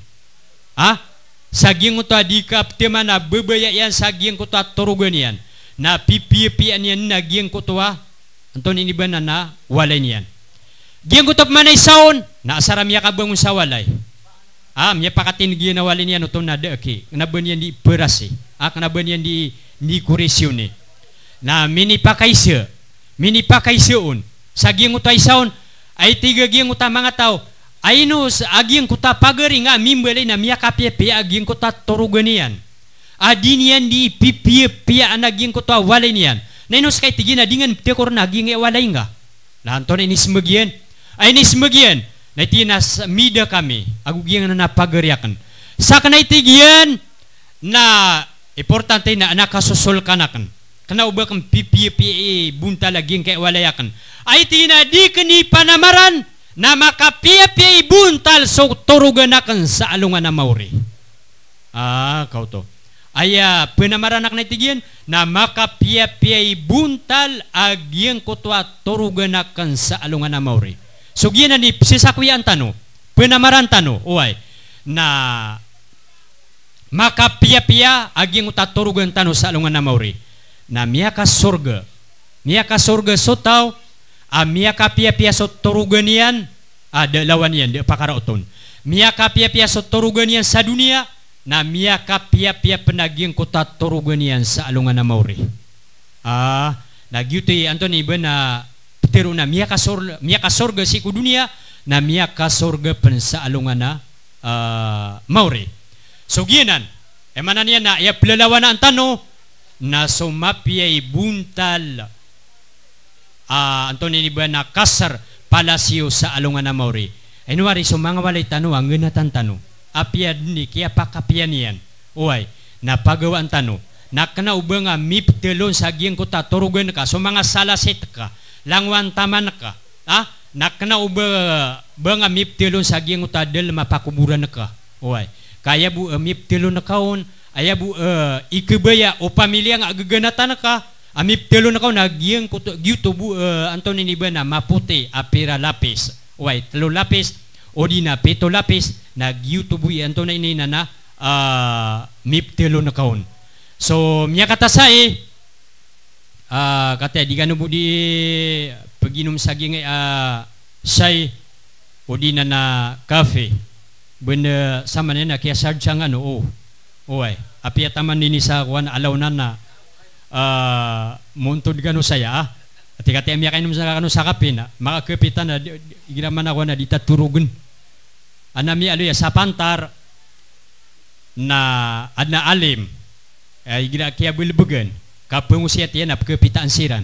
Ah, saging uta di kaptima na bebaya yan saging kuta turugan yan. Na pipipian yan, nagyang kutwa. Anton ini ba na na walay niyan. Giyang kutap manay saon, naasaram yakabang sa walay. am ah, ye pakatin gi na walin yan utom de ke na ben yan di berasi ak ah, na ben yan di ni kuresiune nah, na mini pakai se mini pakai seun sagi utai saun ay tiga gi uta manga tau, ai no agi ngutai pagari nga mimbele na miya kapye pe agieng kuta toruganian adinian ah, di pipie pia anagieng kuta walinian na inos kay tigina dingan tekor na agieng e nga na anton ini smegian ay ini smegian na iti mida kami, agugyan na napagariakan. Sa kanaitigyan na importante na nakasusol kan. Kana uba kang PPPA e, bunta laging kay walayakan. Ay tinadi kani panamaran na makapiapiay e buntal so turuganakan sa alungan na mauri. Ah, kau to. Ay uh, ah, pinamaranak na itigyan na makapiapiay e buntal agyang kutwa turuganakan sa alungan na mauri. sugina ni sisakuyan antano penamaran tano uay na makapia-pia aging utaturugan tano sa lungan na mauri na miaka ka surga miya surga so a miaka pia-pia so turugan ada a de lawan yan de pia-pia so turugan sa dunia na miaka pia-pia penaging kota yan sa lungan na mauri ah uh, na gyuti anton iba na Tiro na miya kasorga, miya kasorga si kudunia na miya kasorga pensaalungan na uh, ah, mauri. So ginan, emanan niya na iya plalawa na ang tano na sumapiyay buntal uh, ah, anto ni na kasar palasyo sa alungan na mauri. Enwari so mga walay tanu ang ganatan tanu. Apiyad ni, kaya pakapiyan niyan. Uway, napagawa ang tano. Nakana ubang miptelon sa giyang ko taturugan ka, so mga salasit ka langwan ka ha nakna uba banga miptilo saging utadel mapakuburan naka oy kaya bu uh, eh, miptilo nakaon aya bu uh, eh, ikebaya o pamilya nga gaganatan naka amiptilo ah, nakaon nagiyang kuto gyuto bu uh, eh, anton inibana maputi apira lapis oy telo lapis odina peto lapis nagyuto bu anton ini na uh, ah, miptilo nakaon so miya katasay eh, uh, kata di ganu budi peginum saging uh, ah, sai odi nana kafe benda sama nena kia sarjangan oh oh ay api taman ini sa kuan alaw nana uh, ah, muntod ganu saya ah ati kata emya kainum kanu maka kepitan ya, na mana ako na ditaturugun anami alo ya sapantar na adna alim ay gira kia bulbugan Kapung usia tiyan ap kepitaan siran.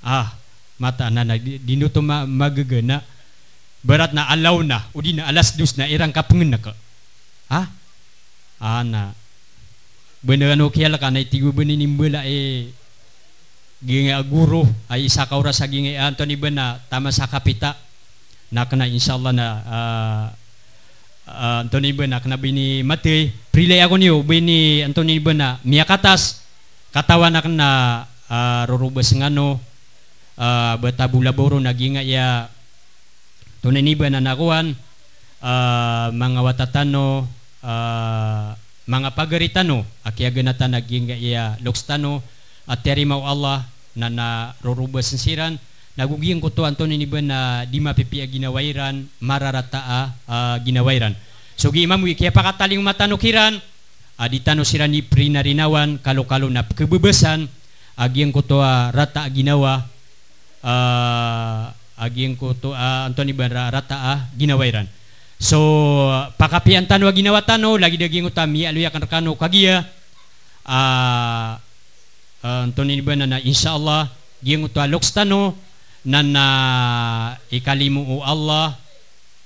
Ah, mata nana na to ma, magagana. Barat na alaw na, udi na alas dus na irang kapungin na ka. Ha? Ana. Beneran okay la ka na itigo beninimbala eh ginga guru ay isa ka oras sa ginga Anthony ah, ba na tama sa kapita na kana insyaallah na uh, uh, Anthony ba na bini mati prilay ako niyo bini Anthony ba na miyakatas katawan na na uh, ah, rurubas ngano uh, ah, batabulaboro naginga ya tunaniba na nakuan uh, mga watatano uh, mga pagaritano akiya ganata naginga ya lukstano at terimaw Allah na narurubas ng siran nagugiyang ko to anto niniba na di mapipia ginawairan mararataa uh, ginawairan so giimam kaya pakataling matanukiran aditano sirani prinarinawan kalau-kalau na kebebesan agi yang kotoa rata ginawa uh, agi yang kotoa antoni bara rata ah ginawairan so pakapian tanwa ginawa tano lagi daging utami aluya kan rekano kagia uh, antoni bara na insyaallah giang utua loks tano na na ikalimu o oh Allah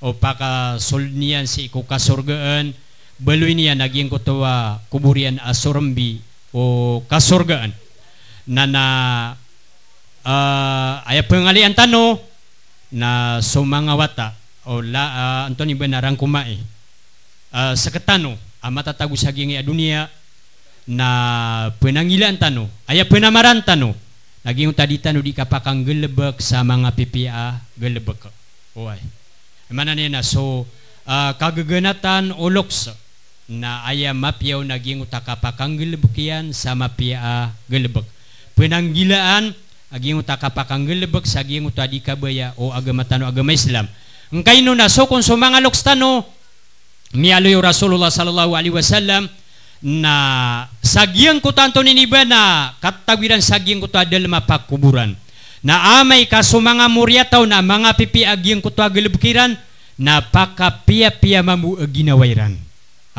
o paka sulnian si ikukasurgaan baluin niya naging kutuwa ah, kuburian asurambi ah, o kasurgaan na na uh, ah, ay pangalian tano na sumangawata o la uh, Antoni Benarang kumae uh, sa katano amata tagu sa adunia na penangilan tano ay penamaran tano naging tadi tano di kapakang gelebek sa mga PPA gelebek oay mana nena so uh, kagaganatan ulok sa na aya mapiyaw naging utakapakang gelebekyan sa mapia ah, gelebek. Penanggilaan aging ah, utakapakang gelebek sa aging utadi kabaya o agama tano agama Islam. Engkay no nasukon sa tano, lokstano mialoy Rasulullah sallallahu alaihi wasallam na sagyang ko tanto niniba na katawiran sagyang ko to adal mapakuburan. Na amay ka sumanga muryataw na mga pipiagyang ko to agilbukiran na pakapia-pia mamu ginawairan.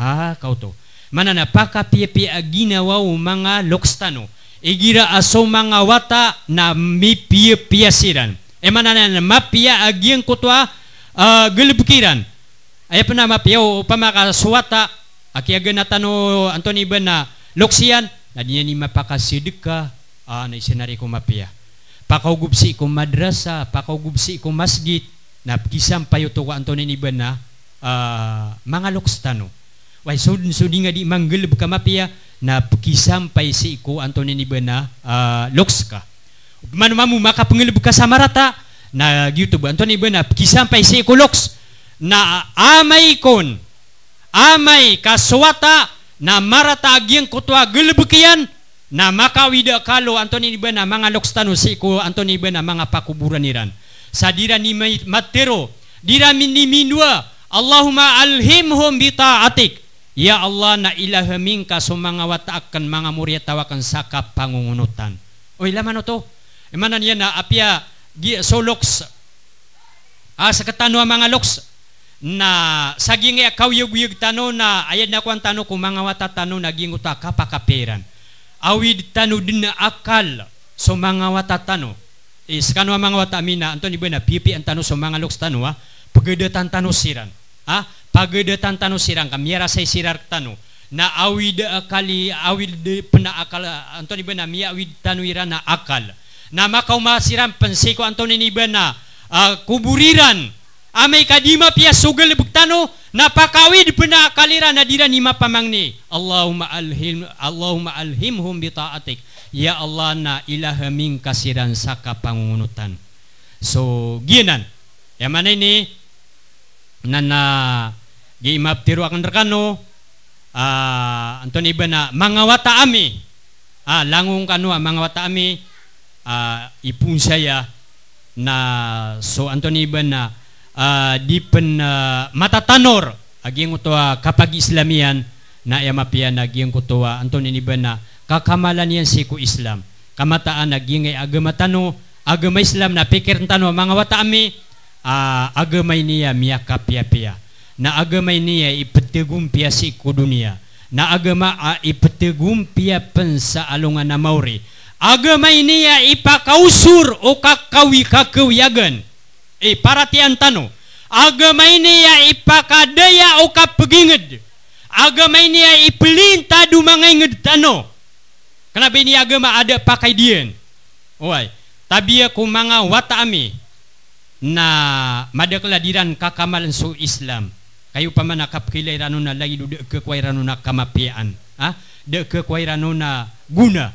Ah, ああかおとまななパカピエピアギナワウマガロクスタノイギラアソマガワタなミピエピアシランえまななマピアアギンコトアグルブキラン ay pa na mapiyaw pamakasuwata akiagan na tano Anthony Iban na loksiyan na di ni mapakasidig ka ah, na isinari ko mapiya pakaugubsi ko madrasa pakaugubsi ko masgit na kisang payo to ko Anthony Iban na ah, mga lokstano wai sodin sodinga di buka mapia ya. na puki sampai si iku antoni ni bena ah, lokska manu mamu maka pengel buka samarata na youtube antoni bena puki sampai si iku loks na amai kon amai kaswata na marata agiang kutua gelebekian na wida kalo antoni ni bena mga tanu si iku antoni bena mga pakuburan iran sadira ni matero dira min ni minwa Allahumma alhimhum bi Ya Allah na ilahaming ka sumangawataak kan mga muriyatawa kan saka pangungunutan. O ilaman o to? Imanan niya na apya so loks. Ah, sa katano mga loks na saging e kawyug-yug tano na ayad na kwan tano kung mga wata tano naging uta kapakaperan. Awid tano din na akal so mga wata tano. Is eh, kanwa mga wata mina, Anton Ibuena, pipi ang tano so mga loks tano ha, ah. pagdatan tano siran. Ah, pagodetan tanu sirang kami miara sai sirar tanu na awid eh, kali awid pena akal eh, antoni bena mi awid tanu na akal na makau masiram pensiko antoni ni bena uh, kuburiran ame kadima pia sugel buktano na pakawid pena kalira nadira nima pamangni Allahumma alhim Allahumma alhimhum bi taatik ya Allah na ilaha min kasiran saka pangunutan so ginan yang mana ini na na giimaptiro akan rekano uh, anton iba na mga wata ami ah, langung kano ah, mga wata ami uh, ah, ipun saya na so anton iba na uh, di pen uh, matatanor aging utua kapag islamian na yamapian aging kutua anton iba na kakamalan yan siku islam kamataan naging agama tano agama islam na pikir tano mga wata ami a agama ini ya miaka pia pia na agama ini ya ipetegum pia siku dunia na agama a ipetegum pia pensa alungan na mauri agama ini ya ipakausur o kakawi kakawiagan eh para tanu agama ini ya ipakadaya o kapeginged agama ini ya ipelinta dumangenged tano kenapa ini agama ada pakai dian oi tabia kumanga wataami na madakladiran kakamalan so Islam kayo pa man nakapkilay na lagi duduk ke kwairano na kamapian ha de ke kwairano na guna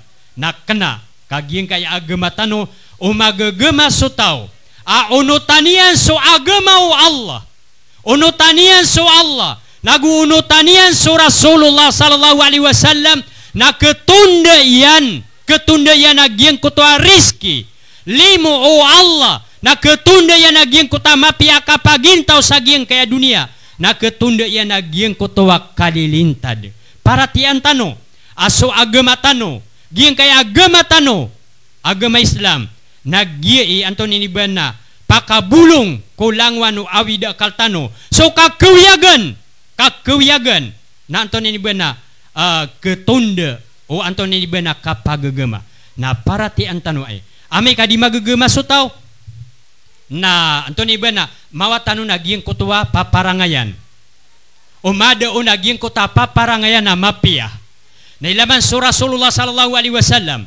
kena kagieng kay agama tano umagagema so tao a unutanian so agama o Allah unutanian so Allah nagu unutanian so Rasulullah sallallahu alaihi wasallam na ketunda iyan ketunda iyan agieng kutua rizki limu o Allah na ketunda ya nagiang kutama piaka pagintau sagiang kaya dunia na ketunda ya nagiang kutuwa kalilintad para tian tano aso agama tano gieng kaya agama tano agama Islam i antoni ni bana pakabulong kulangwan awi da kaltano so kakuyagan kakuyagan na antoni ni bana uh, eh, ketunda o oh, antoni ni bana kapagagama na para ti antano ay ame kadima gagama so tau na antoni ni bana mawatanu naging kutuwa paparangayan umada unaging kuta paparangayan na mapia na ilaman sura Rasulullah sallallahu alaihi wasallam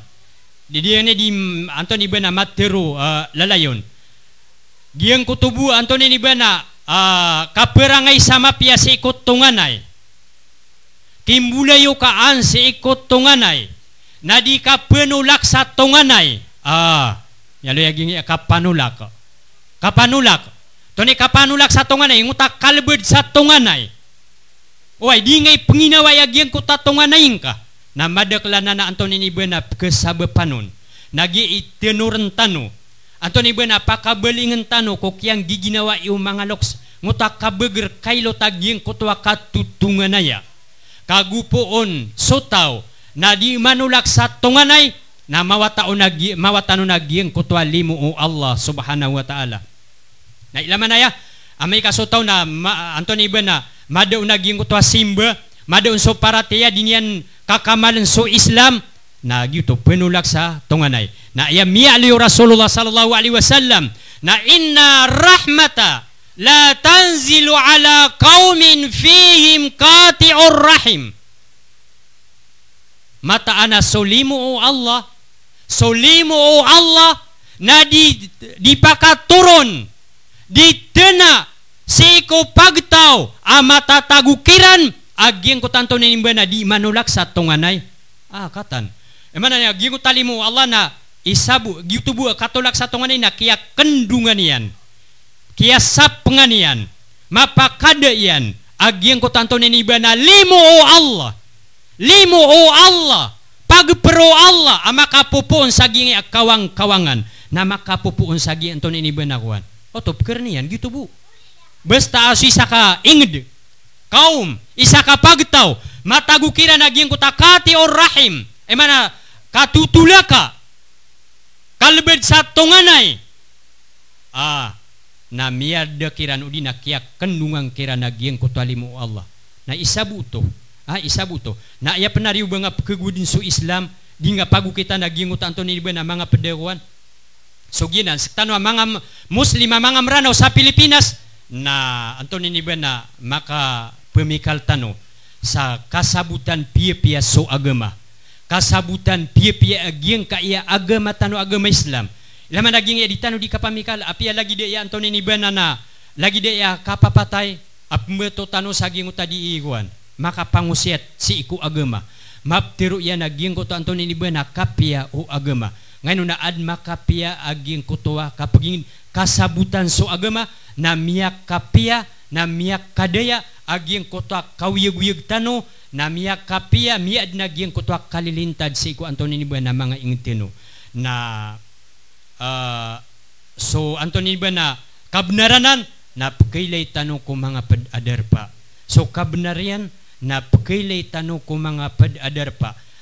di dia ni di Antoni ni na materu uh, eh, lalayon giang kutubu Antoni ni na uh, eh, kaperangay sama pia si ikot tunganay kimbulayo kaan si ikot tunganay na di ka penulak sa tunganay ah ya uh, yalo yaging ka panulak kapanulak. Tuni kapanulak sa tunganay, nguta kalberd sa tunganay. Uy, di ngay panginaway agyan ko tatunganayin ka. Na madakla na na Anton ni Buena kasabapanon. Nagi itinuran tano. Anton ni Buena pakabalingan tano ko kiyang giginawa yung mga loks. Nguta kabagar kailo tagyang kutwa katutunganaya. Kagupoon, sotaw, na di manulak sa tunganay, na mawataunagi mawatanunagieng kutwali mo Allah subhanahu wa ta'ala. Na ilaman na ya, amay kasutaw na ma, Anthony Iba na madaunaging kutwa simba, madaun so parateya dinian kakamalan so Islam, na gito penulak sa tunganay. Na ya miyaliyo Rasulullah sallallahu alaihi wasallam na inna rahmata la tanzilu ala kaumin fihim qati'ur rahim. Mataana ana sulimu Allah o Allah nadi dipaka turun di ditena seiko pagtaw amata tagukiran agiang ko tanto ni imbana di manulak sa tunganay ah katan emana niya gigo talimu Allah na isabu gitubu katulak sa tunganay na kia kendungan yan kia sapengan yan mapakada yan agiang ko tanto ni imbana limu o Allah limu o Allah pagpero Allah ama kapupuon saging kawang-kawangan na makapupuon saging gingi anton ini benakuan. Otop oh, kernian gitu bu. besta aso isa ingd. Kaum, isaka ka pagtaw. Matagukira naging kutakati o rahim. emana eh, katutulaka katutula ka. Kalbed sa Ah, na miyad kiran udina kiyak kendungang kira naging kutalimu Allah. Na isabuto ha isabuto na iya penariw nga kagudin su Islam di nga pagu kita nagingut anto ni na mga pedewan so ginan tanwa mga muslima mga maranaw sa Pilipinas na antoni ni na maka pemikal tano sa kasabutan pia-pia so agama kasabutan pia-pia agiang ka agama tano agama Islam Laman lagi nga ditano di kapamikal apia lagi dia antoni ni na lagi dia kapapatay ap meto tanu sa ginguta di iwan makapangusyat si iku agama. Maptiro iya naging ko to anton ni na kapia o agama. Ngayon na ad makapia aging kutuwa kapaging kasabutan so agama na miyak kapia na miyak kadaya aging kutuwa kawiyag-wiyag tano na miyak kapia miad naging kutuwa kalilintad si iku anton ni na mga ingtino na uh, so anton ni na kabnaranan na kailay tanong ko mga padader pa. So kabnarian na pagkailay tanong ko mga padadar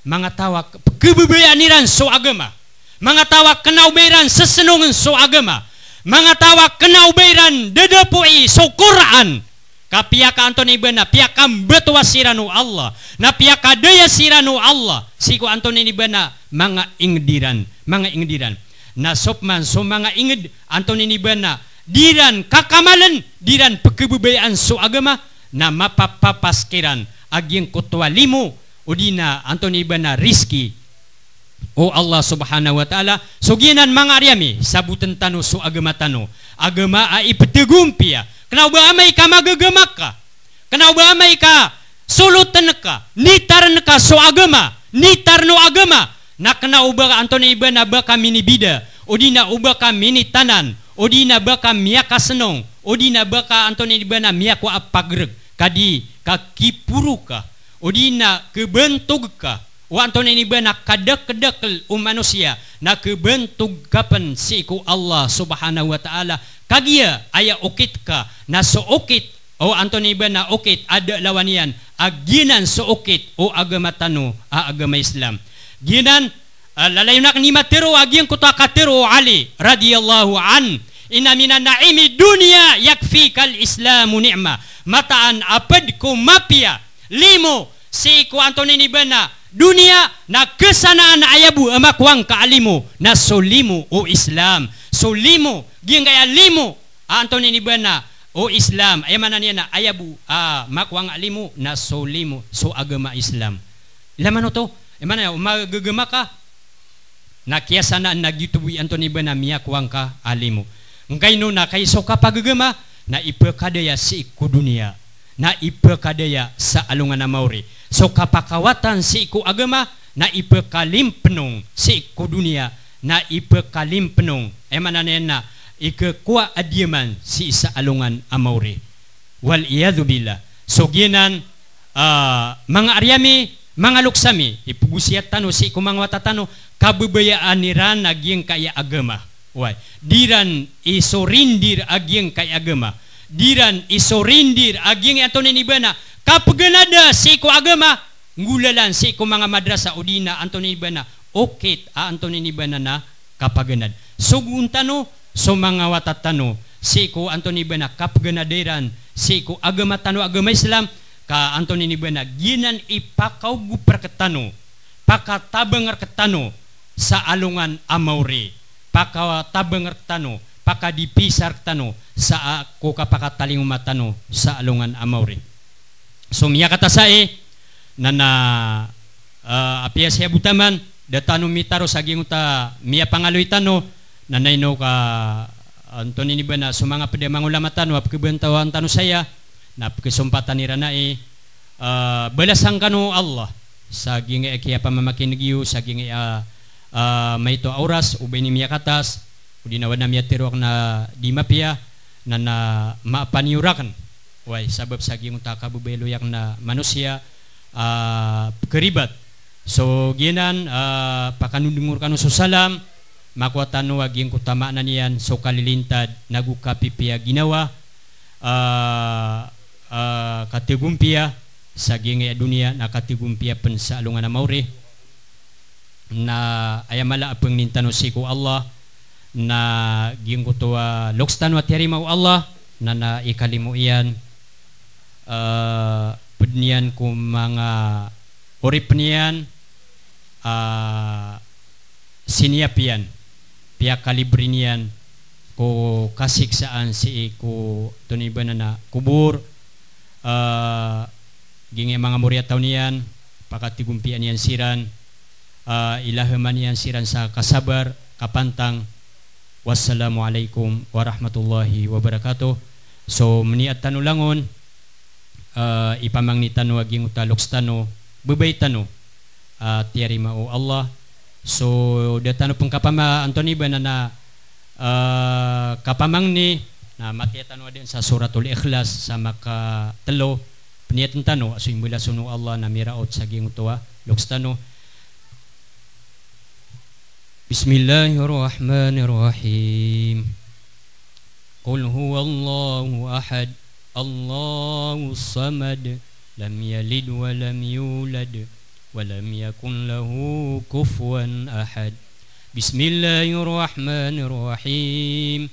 mga tawak kabubayaniran so agama, mga tawak kanauberan sa sanungan so agama, mga tawak kanauberan dadapui so Quran, kapiyaka anton ibana piyakam betwa sirano Allah na piyaka daya sirano Allah siku anton ibana mga ingdiran mga ingdiran na sopman so mga inged anton ibana diran kakamalan diran pagkabubayaan so agama na mapapapaskiran agyang kutwalimu udina antoni bana riski O Allah subhanahu wa ta'ala Suginan mga aryami Sabutan su agama tano Agama ay ipategumpia Kanaw ba amay ka magagamak ka Kanaw ba su ka sulutan ka Nitaran ka agama Nitarno agama Na kanaw ba anton iba na ba kami bida udina uba tanan Odi na baka miya ka senong. Odi na baka antoni di bana miya ku apagreg. Kadi ka kipuru ka. Odi na kebentuk ka. Wa antoni di bana kadek-kedek manusia. Na kebentuk kapan siku Allah subhanahu wa ta'ala. Kagia ya, ayah okit ka. Na okit, O oh antoni bana okit ada lawanian. Aginan okit O oh agama tanu. A ah agama Islam. Ginan Ah, lalayunak nimatero agiyang kutakatero Ali radhiyallahu an ina mina naimi dunia yakfi kal islamu ni'ma mataan apad ku mapia limo si ku antoni ni bena dunia na kesanaan ayabu ama kuang ka alimu na solimu o islam solimu gingaya limo ah, antoni ni bena o islam ayamana niya na ayabu ah, makuang alimu na solimu so agama islam ilaman to Emana ya, umagagama ka, na kaya sana nagituwi anto ni Benamia miya kuang ka alimu. Ngay no na kaiso ka pagagama na ipakadaya si iku dunia na ipakadaya sa alungan na mauri. So kapakawatan si iku agama na ipakalimpenong si iku na ipakalimpenong emananen na ikakua adiyaman si isa alungan amauri. Wal iyadu billah. So ginan uh, mga aryami mga luksami, ipugusiat tano, si kumang watatano, kabubayaan ni ran agyang kaya agama. Why? Diran isorindir agyang kaya agama. Diran isorindir agyang ato ni Ibana. Kapaganada si ko agama, ngulalan si ko madrasa o di na ato ni Ibana. Okit a ato ni Ibana na kapaganad. So, guntano, so mga watatano, si ko ato ni Ibana kapaganaderan, si ko agama tano agama Islam, ka Antoni ni ginan ipakau gu perketano paka tabengar ketano sa alungan amauri paka tabengar ketano paka dipisar ketano sa ako kapakataling umatano sa alungan amauri so miya kata sae nana na uh, siya butaman datano mitaro sa ginguta miya pangaloy tano nanay no ka Antoni ni buena sumanga pede ulamatano apkibentawang tano saya na kesempatan iranai uh, eh, belasan kanu Allah saging e kia pamamakin giu saging e uh, uh, eh, maito auras ubeni miyakatas udina wana miyatirok na mapia na na mapaniurakan way sabab saging takabubelo yang na manusia uh, keribat so ginan uh, pakanudungur kanu susalam makuatano aging kutama na so kalilintad nagukapipia ginawa uh, uh, ah, katigumpia saging ya dunia na katigumpia pensalungan na mauri na ayamala apeng nintano si ko Allah na gingko to uh, lokstan wa mau Allah na na ikalimu iyan uh, ah, pednian ko mga urip niyan uh, ah, siniapian pia kalibrinian ko kasiksaan si ku tunibanan na kubur uh, eh, ginge mga muria taunian pakatigumpia niyan siran uh, eh, ilahaman siran sa kasabar kapantang wassalamualaikum warahmatullahi wabarakatuh so meniat tanulangon uh, eh, ipamang ni tanu aging utalok tanu bubay tanu uh, tiari Allah so datanu pang Antoni ba na na uh, kapamang ni na makita no din sa suratul ikhlas sa maka telo pinitin tano asing mula suno Allah na miraot sa ging tuwa lukstano Bismillahirrahmanirrahim Qul huwallahu ahad Allahu samad lam yalid wa lam yulad wa lam yakun lahu kufuwan ahad Bismillahirrahmanirrahim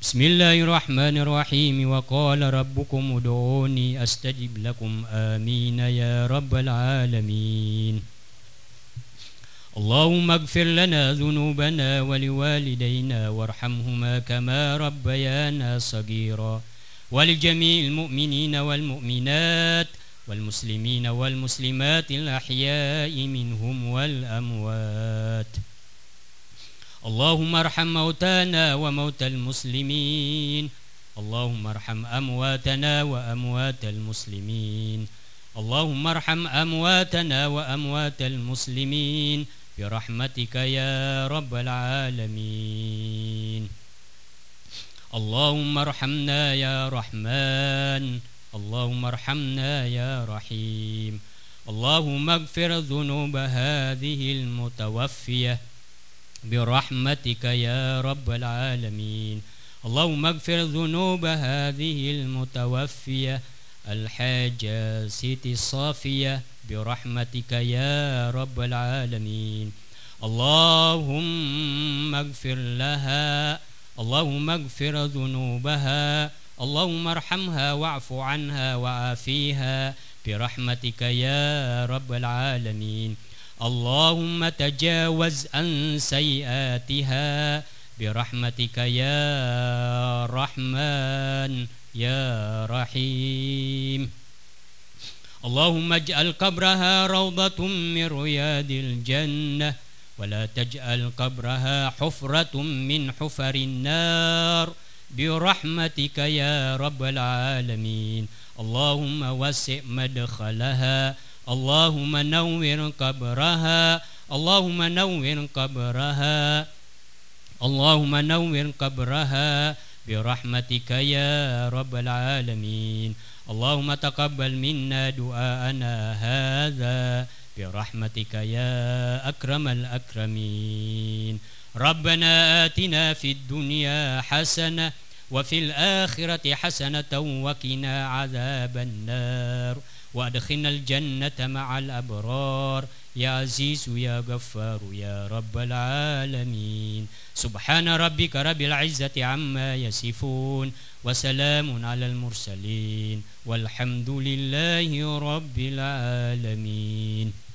بسم الله الرحمن الرحيم وقال ربكم ادعوني استجب لكم امين يا رب العالمين اللهم اغفر لنا ذنوبنا ولوالدينا وارحمهما كما ربيانا صغيرا ولجميع المؤمنين والمؤمنات والمسلمين والمسلمات الاحياء منهم والاموات اللهم ارحم موتانا وموتى المسلمين اللهم ارحم أمواتنا وأموات المسلمين اللهم ارحم أمواتنا وأموات المسلمين برحمتك يا رب العالمين اللهم ارحمنا يا رحمن اللهم ارحمنا يا رحيم اللهم اغفر ذنوب هذه المتوفيه برحمتك يا رب العالمين اللهم اغفر ذنوب هذه المتوفية الحاجة سيتي الصافية برحمتك يا رب العالمين اللهم اغفر لها اللهم اغفر ذنوبها اللهم ارحمها واعف عنها وعافيها برحمتك يا رب العالمين اللهم تجاوز عن سيئاتها برحمتك يا رحمن يا رحيم اللهم اجعل قبرها روضة من رياض الجنة ولا تجعل قبرها حفرة من حفر النار برحمتك يا رب العالمين اللهم وسع مدخلها اللهم نور قبرها اللهم نور قبرها اللهم نور قبرها برحمتك يا رب العالمين اللهم تقبل منا دعاءنا هذا برحمتك يا أكرم الأكرمين ربنا آتنا في الدنيا حسنة وفي الآخرة حسنة وقنا عذاب النار وادخلنا الجنة مع الأبرار يا عزيز يا غفار يا رب العالمين سبحان ربك رب العزة عما يصفون وسلام على المرسلين والحمد لله رب العالمين